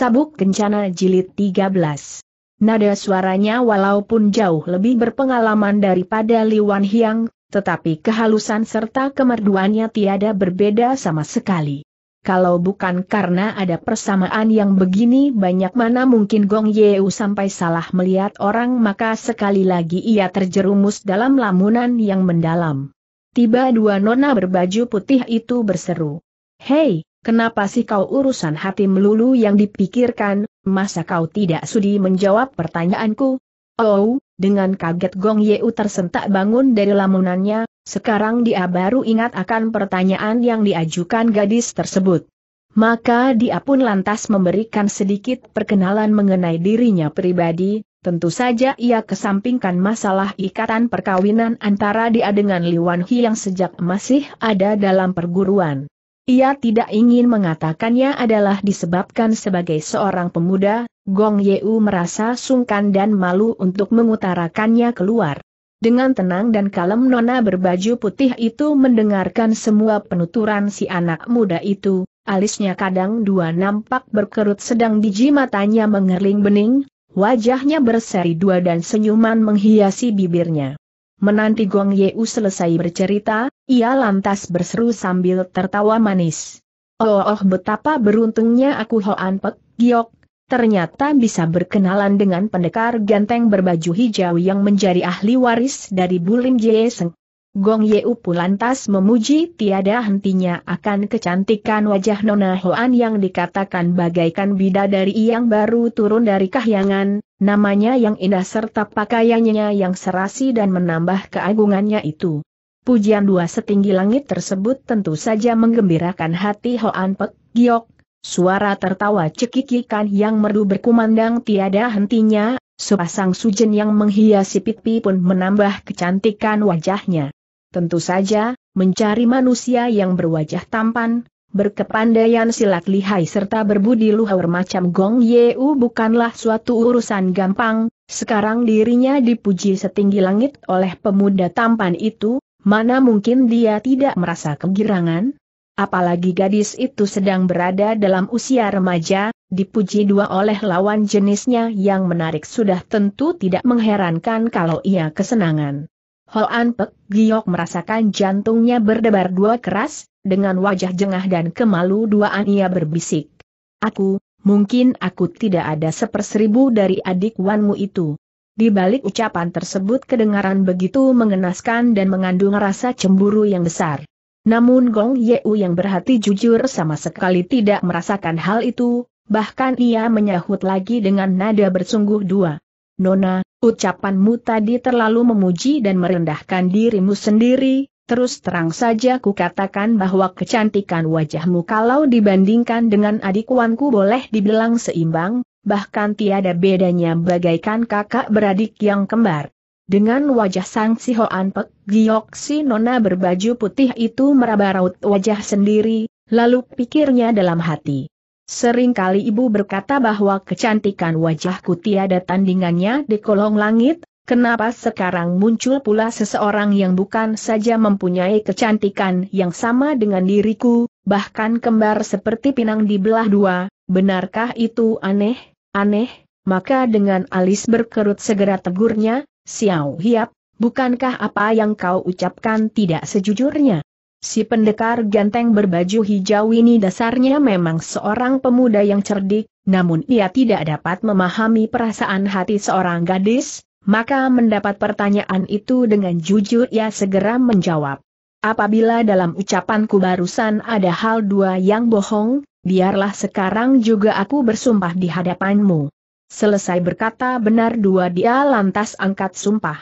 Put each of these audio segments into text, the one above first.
Sabuk Kencana Jilid 13. Nada suaranya walaupun jauh lebih berpengalaman daripada Liwan Hiang, tetapi kehalusan serta kemerduannya tiada berbeda sama sekali. Kalau bukan karena ada persamaan yang begini banyak mana mungkin Gong Yeu sampai salah melihat orang maka sekali lagi ia terjerumus dalam lamunan yang mendalam. Tiba dua nona berbaju putih itu berseru. Hei, Kenapa sih kau urusan hati melulu yang dipikirkan, masa kau tidak sudi menjawab pertanyaanku? Oh, dengan kaget Gong Yeu tersentak bangun dari lamunannya, sekarang dia baru ingat akan pertanyaan yang diajukan gadis tersebut. Maka dia pun lantas memberikan sedikit perkenalan mengenai dirinya pribadi, tentu saja ia kesampingkan masalah ikatan perkawinan antara dia dengan Wan Hi yang sejak masih ada dalam perguruan. Ia tidak ingin mengatakannya adalah disebabkan sebagai seorang pemuda, Gong Yeu merasa sungkan dan malu untuk mengutarakannya keluar. Dengan tenang dan kalem nona berbaju putih itu mendengarkan semua penuturan si anak muda itu, alisnya kadang dua nampak berkerut sedang biji matanya mengerling bening, wajahnya berseri dua dan senyuman menghiasi bibirnya. Menanti Gong Yeu selesai bercerita, ia lantas berseru sambil tertawa manis. Oh, oh betapa beruntungnya aku Hoan Pek, Giok, ternyata bisa berkenalan dengan pendekar ganteng berbaju hijau yang menjadi ahli waris dari Bulim Jieseng. Gong Yeu pulantas lantas memuji tiada hentinya akan kecantikan wajah Nona Hoan yang dikatakan bagaikan bidadari yang baru turun dari kahyangan, namanya yang indah serta pakaiannya yang serasi dan menambah keagungannya itu. Pujian dua setinggi langit tersebut tentu saja menggembirakan hati Hoan Pek Giok, suara tertawa cekikikan yang merdu berkumandang tiada hentinya, sepasang sujen yang menghiasi pipi pun menambah kecantikan wajahnya. Tentu saja, mencari manusia yang berwajah tampan, berkepandaian silat lihai serta berbudi luhur macam Gong Yeu bukanlah suatu urusan gampang, sekarang dirinya dipuji setinggi langit oleh pemuda tampan itu, mana mungkin dia tidak merasa kegirangan? Apalagi gadis itu sedang berada dalam usia remaja, dipuji dua oleh lawan jenisnya yang menarik sudah tentu tidak mengherankan kalau ia kesenangan. Hoan Pek Giok merasakan jantungnya berdebar dua keras, dengan wajah jengah dan kemalu duaan ia berbisik. Aku, mungkin aku tidak ada seperseribu dari adik Wanmu itu. Di balik ucapan tersebut kedengaran begitu mengenaskan dan mengandung rasa cemburu yang besar. Namun Gong Yeu yang berhati jujur sama sekali tidak merasakan hal itu, bahkan ia menyahut lagi dengan nada bersungguh dua. Nona, ucapanmu tadi terlalu memuji dan merendahkan dirimu sendiri, terus terang saja kukatakan bahwa kecantikan wajahmu kalau dibandingkan dengan adik boleh dibilang seimbang, bahkan tiada bedanya bagaikan kakak beradik yang kembar. Dengan wajah Sang Sihoan Pek Giyok si Nona berbaju putih itu meraba raut wajah sendiri, lalu pikirnya dalam hati. Sering kali ibu berkata bahwa kecantikan wajahku tiada tandingannya di kolong langit, kenapa sekarang muncul pula seseorang yang bukan saja mempunyai kecantikan yang sama dengan diriku, bahkan kembar seperti pinang di belah dua, benarkah itu aneh, aneh, maka dengan alis berkerut segera tegurnya, Xiao Hiap, bukankah apa yang kau ucapkan tidak sejujurnya? Si pendekar ganteng berbaju hijau ini dasarnya memang seorang pemuda yang cerdik, namun ia tidak dapat memahami perasaan hati seorang gadis, maka mendapat pertanyaan itu dengan jujur ia segera menjawab. Apabila dalam ucapanku barusan ada hal dua yang bohong, biarlah sekarang juga aku bersumpah di hadapanmu. Selesai berkata benar dua dia lantas angkat sumpah.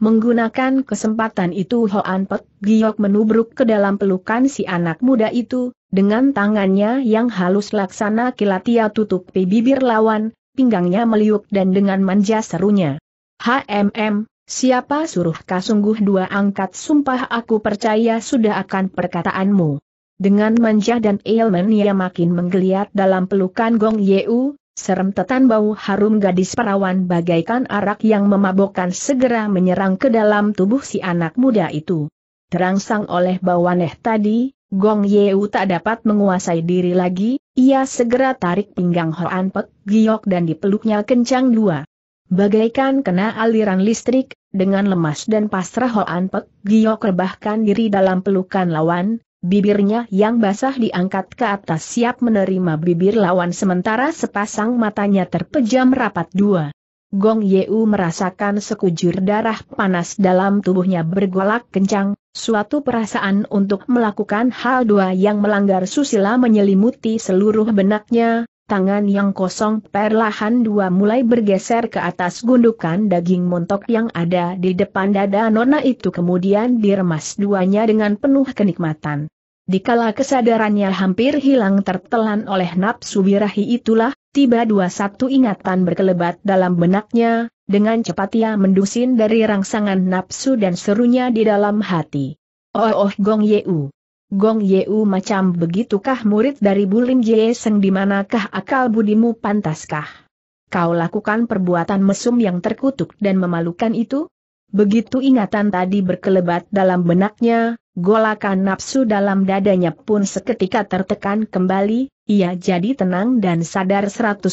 Menggunakan kesempatan itu Hoan Pek Giok menubruk ke dalam pelukan si anak muda itu, dengan tangannya yang halus laksana kilat ia tutupi bibir lawan, pinggangnya meliuk dan dengan manja serunya. HMM, siapa suruh kasungguh dua angkat sumpah aku percaya sudah akan perkataanmu. Dengan manja dan ilmen ia makin menggeliat dalam pelukan Gong Yeu, Serem tetan bau harum gadis perawan bagaikan arak yang memabokkan segera menyerang ke dalam tubuh si anak muda itu. Terangsang oleh bau aneh tadi, Gong Yeu tak dapat menguasai diri lagi, ia segera tarik pinggang Hoan Pek Giok dan dipeluknya kencang dua. Bagaikan kena aliran listrik, dengan lemas dan pasrah Hoan Pek Giok rebahkan diri dalam pelukan lawan, Bibirnya yang basah diangkat ke atas siap menerima bibir lawan sementara sepasang matanya terpejam rapat dua. Gong Yeu merasakan sekujur darah panas dalam tubuhnya bergolak kencang, suatu perasaan untuk melakukan hal dua yang melanggar susila menyelimuti seluruh benaknya, tangan yang kosong perlahan dua mulai bergeser ke atas gundukan daging montok yang ada di depan dada Nona itu kemudian diremas duanya dengan penuh kenikmatan. Dikala kesadarannya hampir hilang tertelan oleh nafsu birahi itulah, tiba dua satu ingatan berkelebat dalam benaknya, dengan cepat ia mendusin dari rangsangan nafsu dan serunya di dalam hati. Oh oh Gong Yeu. Gong Yeu macam begitukah murid dari Bulim Jie Seng di manakah akal budimu pantaskah? Kau lakukan perbuatan mesum yang terkutuk dan memalukan itu? Begitu ingatan tadi berkelebat dalam benaknya, golakan nafsu dalam dadanya pun seketika tertekan kembali, ia jadi tenang dan sadar 100%.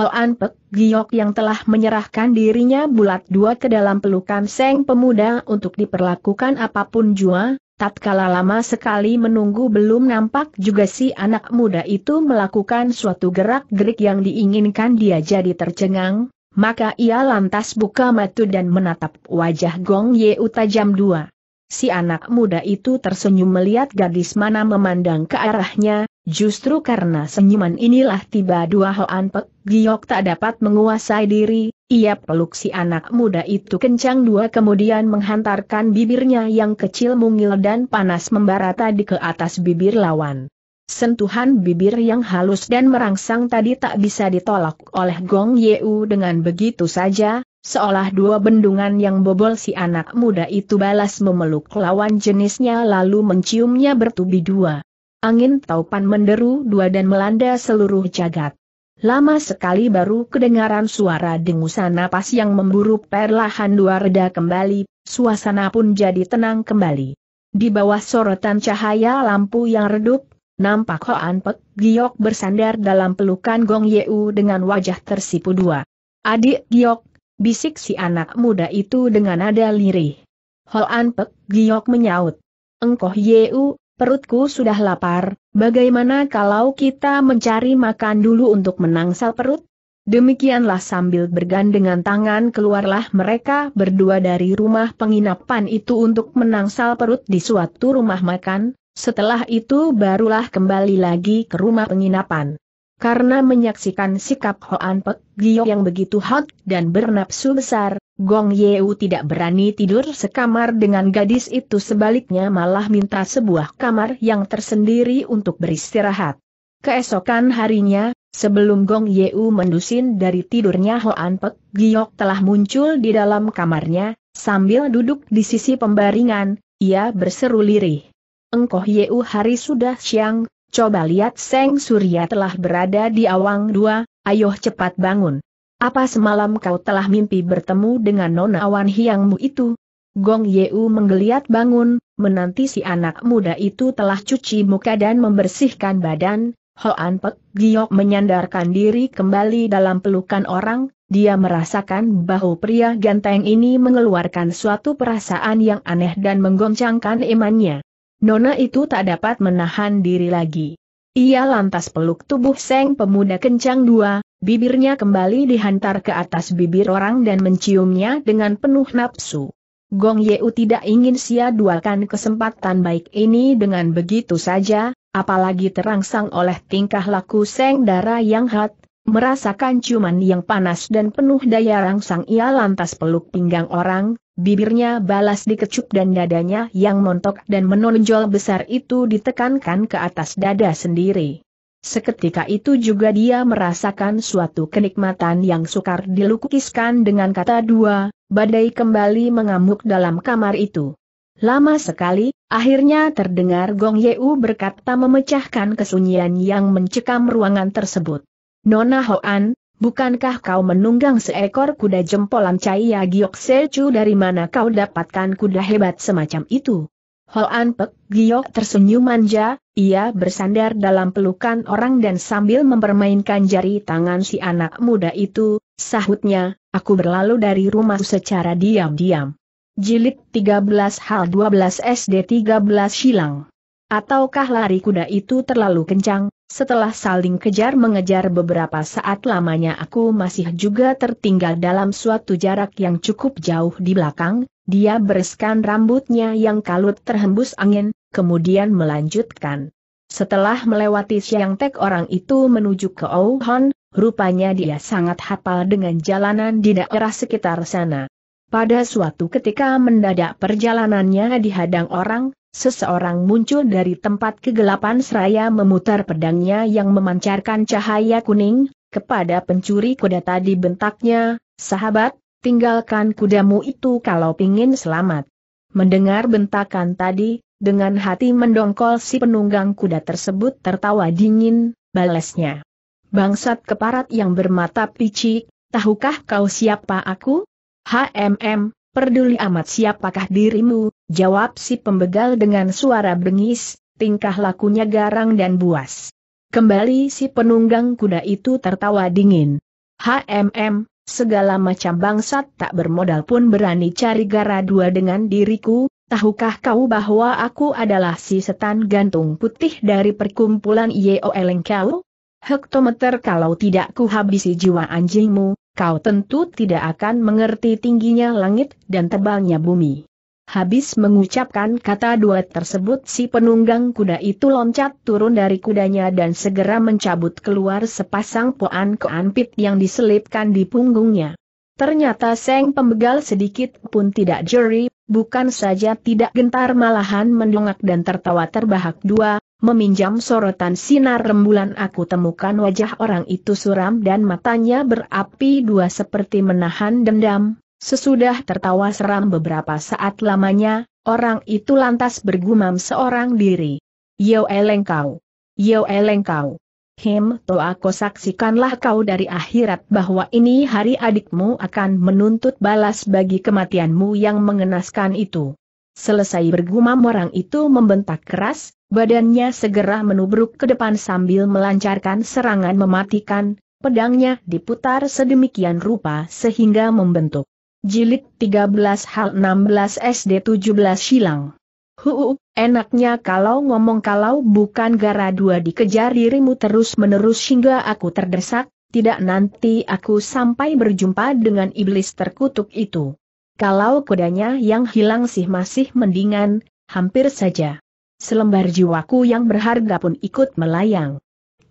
Hoan Pek Giok yang telah menyerahkan dirinya bulat dua ke dalam pelukan Seng Pemuda untuk diperlakukan apapun jua, tatkala lama sekali menunggu belum nampak juga si anak muda itu melakukan suatu gerak-gerik yang diinginkan dia jadi tercengang, maka ia lantas buka mata dan menatap wajah Gong Yeu tajam dua. Si anak muda itu tersenyum melihat gadis mana memandang ke arahnya, justru karena senyuman inilah tiba dua Hoan Pek Giok tak dapat menguasai diri, ia peluk si anak muda itu kencang dua kemudian menghantarkan bibirnya yang kecil mungil dan panas membara tadi ke atas bibir lawan. Sentuhan bibir yang halus dan merangsang tadi tak bisa ditolak oleh Gong Yeu dengan begitu saja, seolah dua bendungan yang bobol si anak muda itu balas memeluk lawan jenisnya lalu menciumnya bertubi dua. Angin taupan menderu dua dan melanda seluruh jagat. Lama sekali baru kedengaran suara dengusan napas yang memburu perlahan dua reda kembali, suasana pun jadi tenang kembali. Di bawah sorotan cahaya lampu yang redup, nampak Hoan Pek Giok bersandar dalam pelukan Gong Yeu dengan wajah tersipu dua. Adik Giok, bisik si anak muda itu dengan nada lirih. Hoan Pek Giok menyaut. Engkoh Yeu, Perutku sudah lapar, bagaimana kalau kita mencari makan dulu untuk menangsal perut? Demikianlah sambil bergandengan tangan keluarlah mereka berdua dari rumah penginapan itu untuk menangsal perut di suatu rumah makan, setelah itu barulah kembali lagi ke rumah penginapan. Karena menyaksikan sikap Hoan Pek Gio yang begitu hot dan bernapsu besar, Gong Yeu tidak berani tidur sekamar dengan gadis itu sebaliknya malah minta sebuah kamar yang tersendiri untuk beristirahat. Keesokan harinya, sebelum Gong Yeu mendusin dari tidurnya Hoan Pek Giok telah muncul di dalam kamarnya, sambil duduk di sisi pembaringan, ia berseru lirih. Engkoh Yeu hari sudah siang, Coba lihat Seng Surya telah berada di awang dua, ayo cepat bangun. Apa semalam kau telah mimpi bertemu dengan Nona Awan Hiangmu itu? Gong Yeu menggeliat bangun, menanti si anak muda itu telah cuci muka dan membersihkan badan, Hoan Pek Giok menyandarkan diri kembali dalam pelukan orang, dia merasakan bahwa pria ganteng ini mengeluarkan suatu perasaan yang aneh dan menggoncangkan imannya. Nona itu tak dapat menahan diri lagi. Ia lantas peluk tubuh Seng pemuda kencang dua, bibirnya kembali dihantar ke atas bibir orang dan menciumnya dengan penuh nafsu. Gong Yeu tidak ingin sia-duakan kesempatan baik ini dengan begitu saja, apalagi terangsang oleh tingkah laku Seng darah yang hat, merasakan ciuman yang panas dan penuh daya rangsang ia lantas peluk pinggang orang, bibirnya balas dikecup dan dadanya yang montok dan menonjol besar itu ditekankan ke atas dada sendiri. Seketika itu juga dia merasakan suatu kenikmatan yang sukar dilukiskan dengan kata dua, badai kembali mengamuk dalam kamar itu. Lama sekali, akhirnya terdengar Gong Yeu berkata memecahkan kesunyian yang mencekam ruangan tersebut. Nona Hoan, Bukankah kau menunggang seekor kuda jempolan Chaya Giok Secu dari mana kau dapatkan kuda hebat semacam itu? Hoan Pek Giok tersenyum manja, ia bersandar dalam pelukan orang dan sambil mempermainkan jari tangan si anak muda itu, sahutnya, aku berlalu dari rumah secara diam-diam. Jilid 13 Hal 12 SD 13 Silang Ataukah lari kuda itu terlalu kencang? Setelah saling kejar-mengejar beberapa saat lamanya aku masih juga tertinggal dalam suatu jarak yang cukup jauh di belakang, dia bereskan rambutnya yang kalut terhembus angin, kemudian melanjutkan. Setelah melewati Siang Tek orang itu menuju ke Ouhan, rupanya dia sangat hafal dengan jalanan di daerah sekitar sana. Pada suatu ketika mendadak perjalanannya dihadang orang, Seseorang muncul dari tempat kegelapan seraya memutar pedangnya yang memancarkan cahaya kuning, kepada pencuri kuda tadi bentaknya, sahabat, tinggalkan kudamu itu kalau pingin selamat. Mendengar bentakan tadi, dengan hati mendongkol si penunggang kuda tersebut tertawa dingin, balasnya, Bangsat keparat yang bermata picik, tahukah kau siapa aku? HMM, peduli amat siapakah dirimu, Jawab si pembegal dengan suara bengis, tingkah lakunya garang dan buas. Kembali si penunggang kuda itu tertawa dingin. HMM, segala macam bangsat tak bermodal pun berani cari gara dua dengan diriku, tahukah kau bahwa aku adalah si setan gantung putih dari perkumpulan YOL kau? Hektometer kalau tidak kuhabisi jiwa anjingmu, kau tentu tidak akan mengerti tingginya langit dan tebalnya bumi. Habis mengucapkan kata dua tersebut si penunggang kuda itu loncat turun dari kudanya dan segera mencabut keluar sepasang poan keanpit yang diselipkan di punggungnya. Ternyata Seng pembegal sedikit pun tidak jeri, bukan saja tidak gentar malahan mendongak dan tertawa terbahak dua, meminjam sorotan sinar rembulan aku temukan wajah orang itu suram dan matanya berapi dua seperti menahan dendam, Sesudah tertawa seram beberapa saat lamanya, orang itu lantas bergumam seorang diri. Yo eleng kau. Yo eleng kau. Him toa aku saksikanlah kau dari akhirat bahwa ini hari adikmu akan menuntut balas bagi kematianmu yang mengenaskan itu. Selesai bergumam orang itu membentak keras, badannya segera menubruk ke depan sambil melancarkan serangan mematikan, pedangnya diputar sedemikian rupa sehingga membentuk Jilid 13 Hal 16 SD 17 Silang. Huu, enaknya kalau ngomong kalau bukan gara dua dikejar dirimu terus-menerus hingga aku terdesak, tidak nanti aku sampai berjumpa dengan iblis terkutuk itu. Kalau kudanya yang hilang sih masih mendingan, hampir saja. Selembar jiwaku yang berharga pun ikut melayang.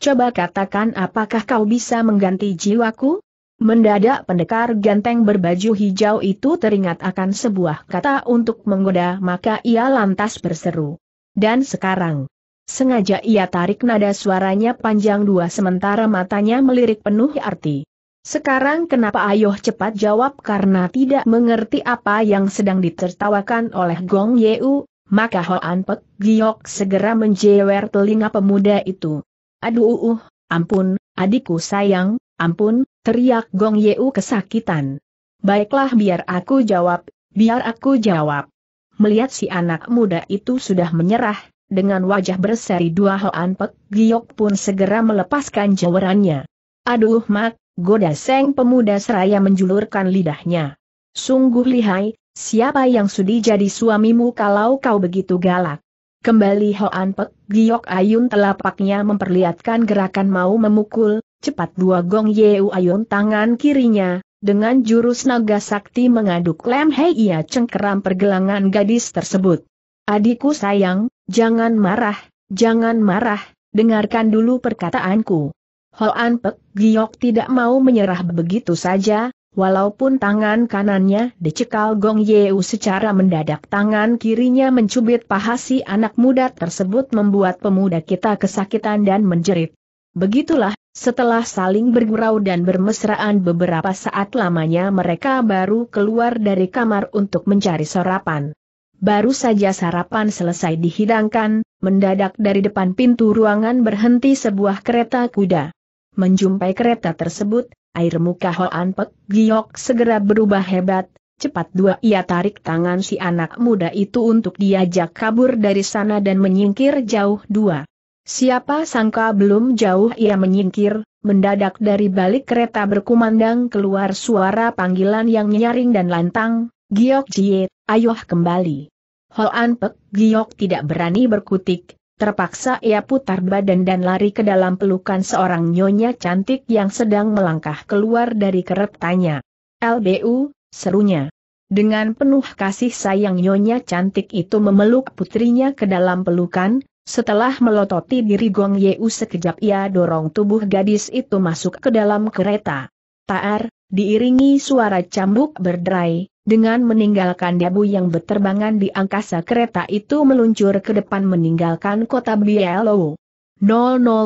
Coba katakan apakah kau bisa mengganti jiwaku? Mendadak pendekar ganteng berbaju hijau itu teringat akan sebuah kata untuk menggoda maka ia lantas berseru. Dan sekarang, sengaja ia tarik nada suaranya panjang dua sementara matanya melirik penuh arti. Sekarang kenapa ayoh cepat jawab karena tidak mengerti apa yang sedang ditertawakan oleh Gong Yeu, maka Hoan Pek Giok segera menjewer telinga pemuda itu. Aduh, uh, ampun, adikku sayang, ampun, Teriak Gong Yeu kesakitan. Baiklah biar aku jawab, biar aku jawab. Melihat si anak muda itu sudah menyerah, dengan wajah berseri dua hoan pek, Giok pun segera melepaskan jawarannya. Aduh mak, goda seng pemuda seraya menjulurkan lidahnya. Sungguh lihai, siapa yang sudi jadi suamimu kalau kau begitu galak? Kembali Hoan Pek Giok Ayun telapaknya memperlihatkan gerakan mau memukul, Cepat dua gong Yeu Ayun tangan kirinya, dengan jurus naga sakti mengaduk lem hei ia cengkeram pergelangan gadis tersebut. Adikku sayang, jangan marah, jangan marah, dengarkan dulu perkataanku. Hoan Pek Giok tidak mau menyerah begitu saja, walaupun tangan kanannya dicekal Gong Yeu secara mendadak tangan kirinya mencubit paha si anak muda tersebut membuat pemuda kita kesakitan dan menjerit. Begitulah setelah saling bergurau dan bermesraan beberapa saat lamanya mereka baru keluar dari kamar untuk mencari sarapan. Baru saja sarapan selesai dihidangkan, mendadak dari depan pintu ruangan berhenti sebuah kereta kuda. Menjumpai kereta tersebut, air muka Hoan Pek Giok segera berubah hebat, cepat dua ia tarik tangan si anak muda itu untuk diajak kabur dari sana dan menyingkir jauh dua. Siapa sangka belum jauh ia menyingkir, mendadak dari balik kereta berkumandang keluar suara panggilan yang nyaring dan lantang, Giok Jie, ayoh kembali. Hoan Pek Giok tidak berani berkutik, terpaksa ia putar badan dan lari ke dalam pelukan seorang nyonya cantik yang sedang melangkah keluar dari keretanya. LBU, serunya. Dengan penuh kasih sayang nyonya cantik itu memeluk putrinya ke dalam pelukan, setelah melototi diri Gong Yeu sekejap ia dorong tubuh gadis itu masuk ke dalam kereta. Taar, diiringi suara cambuk berderai, dengan meninggalkan debu yang berterbangan di angkasa kereta itu meluncur ke depan meninggalkan kota Bielow. 00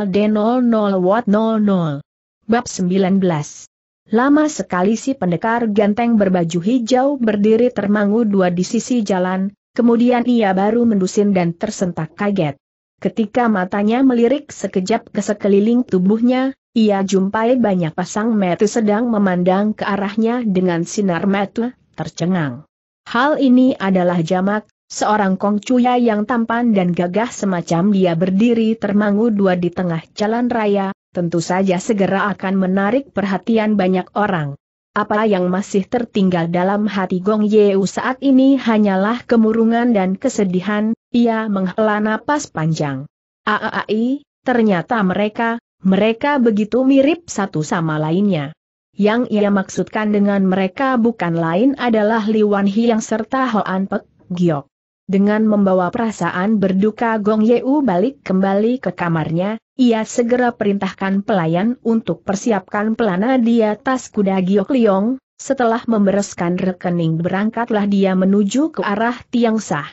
D00 Watt 00 Bab 19 Lama sekali si pendekar ganteng berbaju hijau berdiri termangu dua di sisi jalan, kemudian ia baru mendusin dan tersentak kaget. Ketika matanya melirik sekejap ke sekeliling tubuhnya, ia jumpai banyak pasang mata sedang memandang ke arahnya dengan sinar mata tercengang. Hal ini adalah jamak, seorang kongcuya yang tampan dan gagah semacam dia berdiri termangu dua di tengah jalan raya, tentu saja segera akan menarik perhatian banyak orang. Apa yang masih tertinggal dalam hati Gong Yeu saat ini hanyalah kemurungan dan kesedihan, ia menghela napas panjang. Aai, ternyata mereka, mereka begitu mirip satu sama lainnya. Yang ia maksudkan dengan mereka bukan lain adalah Li Liwan yang serta Hoan Pek Giok. Dengan membawa perasaan berduka Gong Yeu balik kembali ke kamarnya, ia segera perintahkan pelayan untuk persiapkan pelana di atas kuda Giok Liong, setelah membereskan rekening berangkatlah dia menuju ke arah Tiang Sah.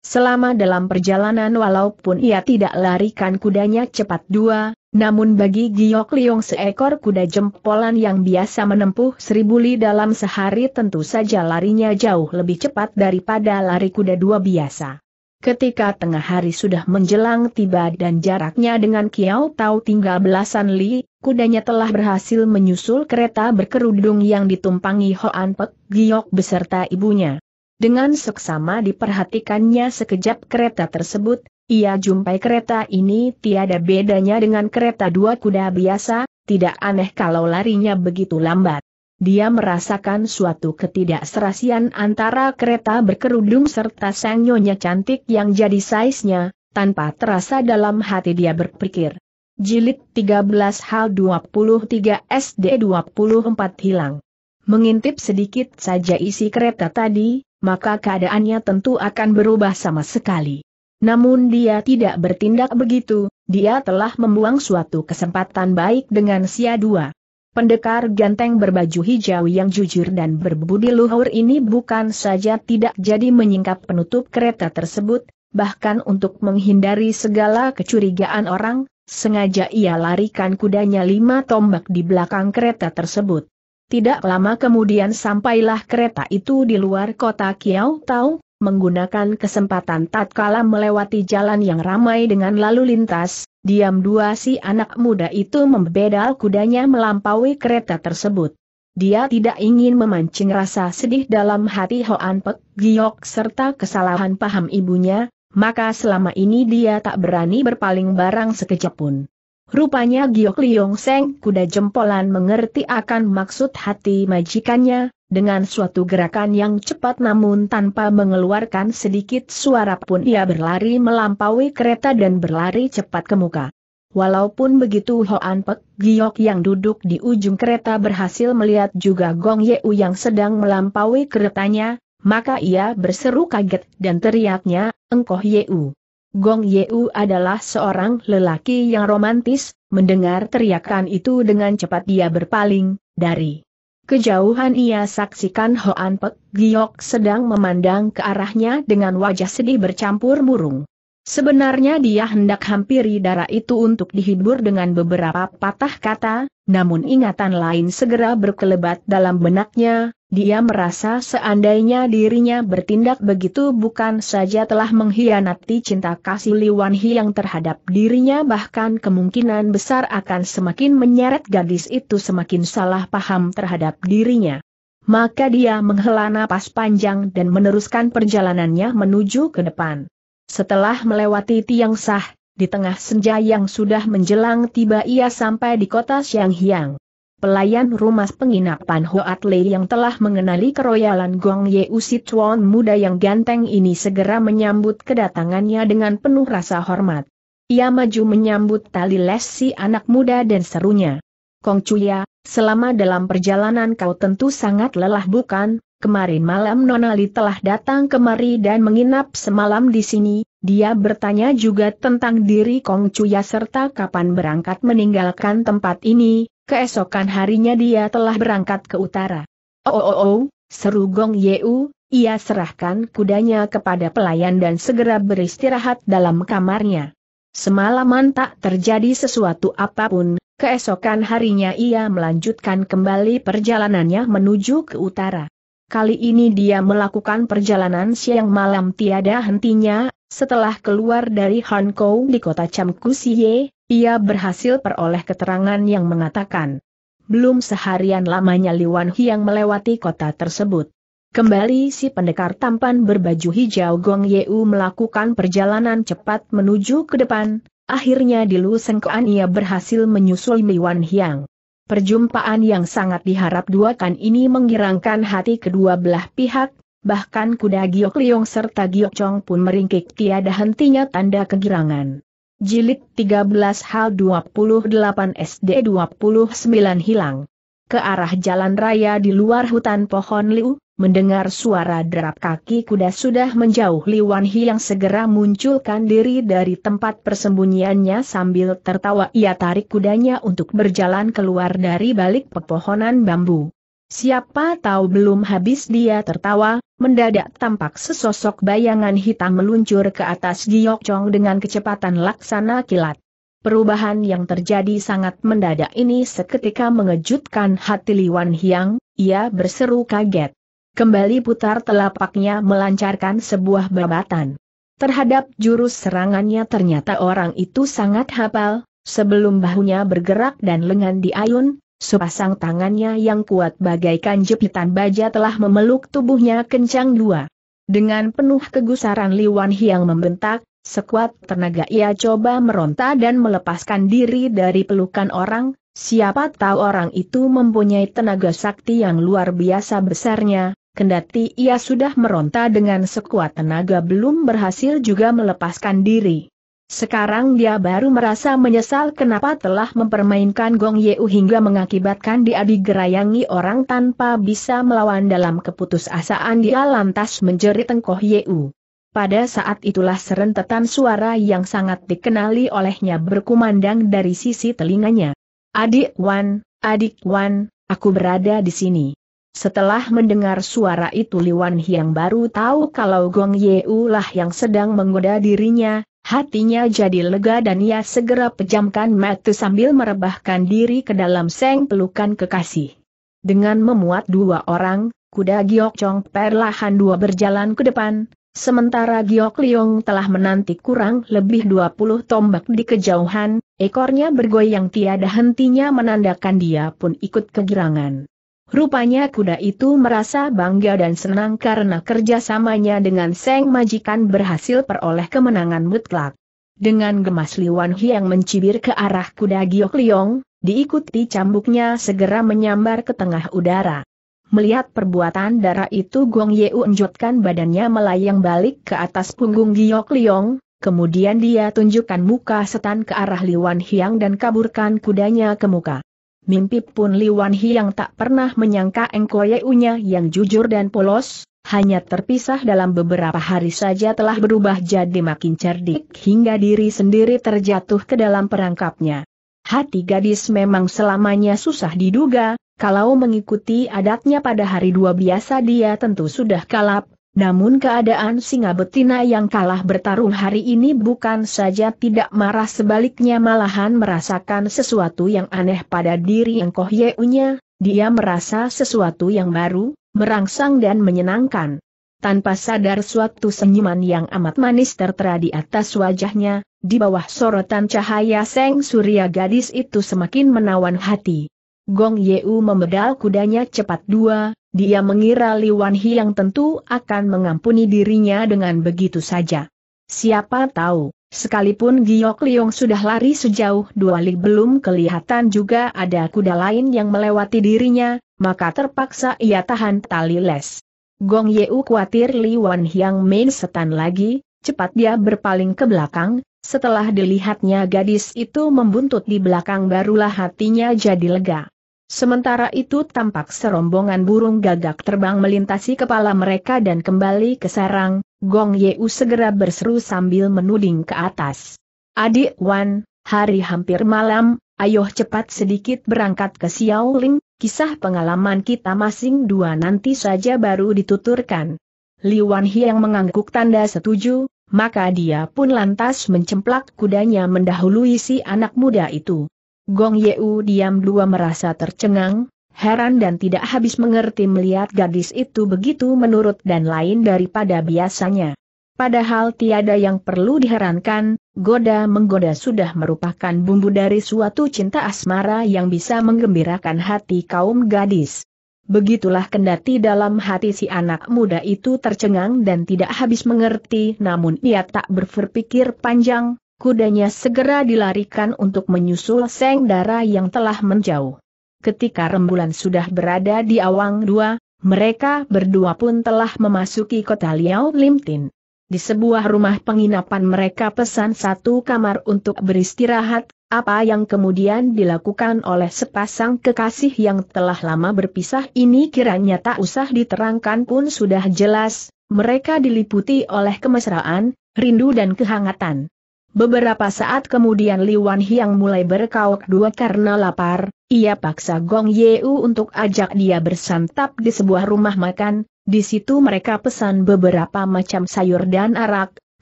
Selama dalam perjalanan walaupun ia tidak larikan kudanya cepat dua, namun bagi Giok Liong seekor kuda jempolan yang biasa menempuh seribu li dalam sehari tentu saja larinya jauh lebih cepat daripada lari kuda dua biasa. Ketika tengah hari sudah menjelang tiba dan jaraknya dengan Kiao Tau tinggal belasan li, kudanya telah berhasil menyusul kereta berkerudung yang ditumpangi Hoan Pek Giok beserta ibunya. Dengan seksama diperhatikannya sekejap kereta tersebut, ia jumpai kereta ini tiada bedanya dengan kereta dua kuda biasa, tidak aneh kalau larinya begitu lambat. Dia merasakan suatu ketidakserasian antara kereta berkerudung serta sang nyonya cantik yang jadi saiznya, tanpa terasa dalam hati dia berpikir. Jilid 13 Hal 23 SD 24 hilang. Mengintip sedikit saja isi kereta tadi, maka keadaannya tentu akan berubah sama sekali. Namun dia tidak bertindak begitu, dia telah membuang suatu kesempatan baik dengan sia dua. Pendekar ganteng berbaju hijau yang jujur dan berbudi luhur ini bukan saja tidak jadi menyingkap penutup kereta tersebut, bahkan untuk menghindari segala kecurigaan orang, sengaja ia larikan kudanya lima tombak di belakang kereta tersebut. Tidak lama kemudian sampailah kereta itu di luar kota Kiau Tau, menggunakan kesempatan tatkala melewati jalan yang ramai dengan lalu lintas, diam dua si anak muda itu membedal kudanya melampaui kereta tersebut. Dia tidak ingin memancing rasa sedih dalam hati Hoan Pek Giok serta kesalahan paham ibunya, maka selama ini dia tak berani berpaling barang sekejap pun. Rupanya Giok Liong Seng kuda jempolan mengerti akan maksud hati majikannya, dengan suatu gerakan yang cepat namun tanpa mengeluarkan sedikit suara pun ia berlari melampaui kereta dan berlari cepat ke muka. Walaupun begitu Hoan Pek Giok yang duduk di ujung kereta berhasil melihat juga Gong Yeu yang sedang melampaui keretanya, maka ia berseru kaget dan teriaknya, Engkoh Yeu. Gong Yu adalah seorang lelaki yang romantis, mendengar teriakan itu dengan cepat dia berpaling, dari kejauhan ia saksikan Hoan Pek Giok sedang memandang ke arahnya dengan wajah sedih bercampur murung. Sebenarnya dia hendak hampiri darah itu untuk dihibur dengan beberapa patah kata, namun ingatan lain segera berkelebat dalam benaknya, dia merasa seandainya dirinya bertindak begitu bukan saja telah mengkhianati cinta kasih Liwan yang terhadap dirinya bahkan kemungkinan besar akan semakin menyeret gadis itu semakin salah paham terhadap dirinya. Maka dia menghela napas panjang dan meneruskan perjalanannya menuju ke depan. Setelah melewati tiang sah, di tengah senja yang sudah menjelang tiba ia sampai di kota Xianghyang pelayan rumah penginapan Hoat Lei yang telah mengenali keroyalan Gong Ye Usituan muda yang ganteng ini segera menyambut kedatangannya dengan penuh rasa hormat. Ia maju menyambut tali les si anak muda dan serunya. Kong Chuya, selama dalam perjalanan kau tentu sangat lelah bukan? kemarin malam Nonali telah datang kemari dan menginap semalam di sini, dia bertanya juga tentang diri Kong Cuya serta kapan berangkat meninggalkan tempat ini, keesokan harinya dia telah berangkat ke utara. Oh oh oh, oh seru Gong Yeu, ia serahkan kudanya kepada pelayan dan segera beristirahat dalam kamarnya. Semalaman tak terjadi sesuatu apapun, keesokan harinya ia melanjutkan kembali perjalanannya menuju ke utara. Kali ini dia melakukan perjalanan siang malam tiada hentinya, setelah keluar dari Hankou di kota Chamkusiye, ia berhasil peroleh keterangan yang mengatakan. Belum seharian lamanya Liwan Hiang melewati kota tersebut. Kembali si pendekar tampan berbaju hijau Gong Yeu melakukan perjalanan cepat menuju ke depan, akhirnya di Lu Sengkoan ia berhasil menyusul Liwan Hiang. Perjumpaan yang sangat diharap duakan ini menggirangkan hati kedua belah pihak, bahkan kuda Giok Liong serta Giok Chong pun meringkik tiada hentinya tanda kegirangan. Jilid 13 Hal 28 SD 29 hilang. Ke arah jalan raya di luar hutan pohon liu, Mendengar suara derap kaki kuda sudah menjauh Li Hi yang segera munculkan diri dari tempat persembunyiannya sambil tertawa ia tarik kudanya untuk berjalan keluar dari balik pepohonan bambu. Siapa tahu belum habis dia tertawa, mendadak tampak sesosok bayangan hitam meluncur ke atas Giok Chong dengan kecepatan laksana kilat. Perubahan yang terjadi sangat mendadak ini seketika mengejutkan hati Li Wan Hiang, ia berseru kaget kembali putar telapaknya melancarkan sebuah babatan. Terhadap jurus serangannya ternyata orang itu sangat hafal, sebelum bahunya bergerak dan lengan diayun, sepasang tangannya yang kuat bagaikan jepitan baja telah memeluk tubuhnya kencang dua. Dengan penuh kegusaran Liwan Hiang membentak, sekuat tenaga ia coba meronta dan melepaskan diri dari pelukan orang, siapa tahu orang itu mempunyai tenaga sakti yang luar biasa besarnya, Kendati ia sudah meronta dengan sekuat tenaga belum berhasil juga melepaskan diri. Sekarang dia baru merasa menyesal kenapa telah mempermainkan Gong Yeu hingga mengakibatkan dia digerayangi orang tanpa bisa melawan dalam keputusasaan dia lantas menjerit tengkoh Yeu. Pada saat itulah serentetan suara yang sangat dikenali olehnya berkumandang dari sisi telinganya. Adik Wan, adik Wan, aku berada di sini. Setelah mendengar suara itu Liwan Hiang baru tahu kalau Gong Yeu lah yang sedang menggoda dirinya, hatinya jadi lega dan ia segera pejamkan mata sambil merebahkan diri ke dalam seng pelukan kekasih. Dengan memuat dua orang, kuda Giok Chong perlahan dua berjalan ke depan, Sementara Giok Liong telah menanti kurang lebih 20 tombak di kejauhan, ekornya bergoyang tiada hentinya menandakan dia pun ikut kegirangan. Rupanya kuda itu merasa bangga dan senang karena kerjasamanya dengan Seng Majikan berhasil peroleh kemenangan mutlak. Dengan gemas Liwan Hiang mencibir ke arah kuda Giok Liong, diikuti cambuknya segera menyambar ke tengah udara. Melihat perbuatan darah itu Gong Ye unjutkan badannya melayang balik ke atas punggung Giok Liong, kemudian dia tunjukkan muka setan ke arah Liwan Hiang dan kaburkan kudanya ke muka. Mimpi pun Li Liwan Hiang tak pernah menyangka engkoyeunya yang jujur dan polos, hanya terpisah dalam beberapa hari saja telah berubah jadi makin cerdik hingga diri sendiri terjatuh ke dalam perangkapnya. Hati gadis memang selamanya susah diduga, kalau mengikuti adatnya pada hari dua biasa dia tentu sudah kalap, namun keadaan singa betina yang kalah bertarung hari ini bukan saja tidak marah sebaliknya malahan merasakan sesuatu yang aneh pada diri yang Yeunya, dia merasa sesuatu yang baru, merangsang dan menyenangkan. Tanpa sadar suatu senyuman yang amat manis tertera di atas wajahnya, di bawah sorotan cahaya seng surya gadis itu semakin menawan hati. Gong Yeu membedal kudanya cepat dua, dia mengira Li Liwan yang tentu akan mengampuni dirinya dengan begitu saja. Siapa tahu, sekalipun Giok Liong sudah lari sejauh dua li belum kelihatan juga ada kuda lain yang melewati dirinya, maka terpaksa ia tahan tali les. Gong Yeu khawatir Li Liwan yang main setan lagi, cepat dia berpaling ke belakang, setelah dilihatnya gadis itu membuntut di belakang barulah hatinya jadi lega. Sementara itu tampak serombongan burung gagak terbang melintasi kepala mereka dan kembali ke sarang, Gong Yeu segera berseru sambil menuding ke atas. Adik Wan, hari hampir malam, ayo cepat sedikit berangkat ke Xiao Ling. kisah pengalaman kita masing dua nanti saja baru dituturkan. Liwan yang mengangguk tanda setuju, maka dia pun lantas mencemplak kudanya mendahului si anak muda itu. Gong Yeu diam dua merasa tercengang, heran dan tidak habis mengerti melihat gadis itu begitu menurut dan lain daripada biasanya. Padahal tiada yang perlu diherankan, goda menggoda sudah merupakan bumbu dari suatu cinta asmara yang bisa menggembirakan hati kaum gadis. Begitulah kendati dalam hati si anak muda itu tercengang dan tidak habis mengerti namun ia tak berpikir panjang, kudanya segera dilarikan untuk menyusul Seng Dara yang telah menjauh. Ketika rembulan sudah berada di awang dua, mereka berdua pun telah memasuki kota Liao Limtin. Di sebuah rumah penginapan mereka pesan satu kamar untuk beristirahat, apa yang kemudian dilakukan oleh sepasang kekasih yang telah lama berpisah ini kiranya tak usah diterangkan pun sudah jelas, mereka diliputi oleh kemesraan, rindu dan kehangatan. Beberapa saat kemudian Li Wan Hiang mulai berkauk dua karena lapar, ia paksa Gong U untuk ajak dia bersantap di sebuah rumah makan, di situ mereka pesan beberapa macam sayur dan arak,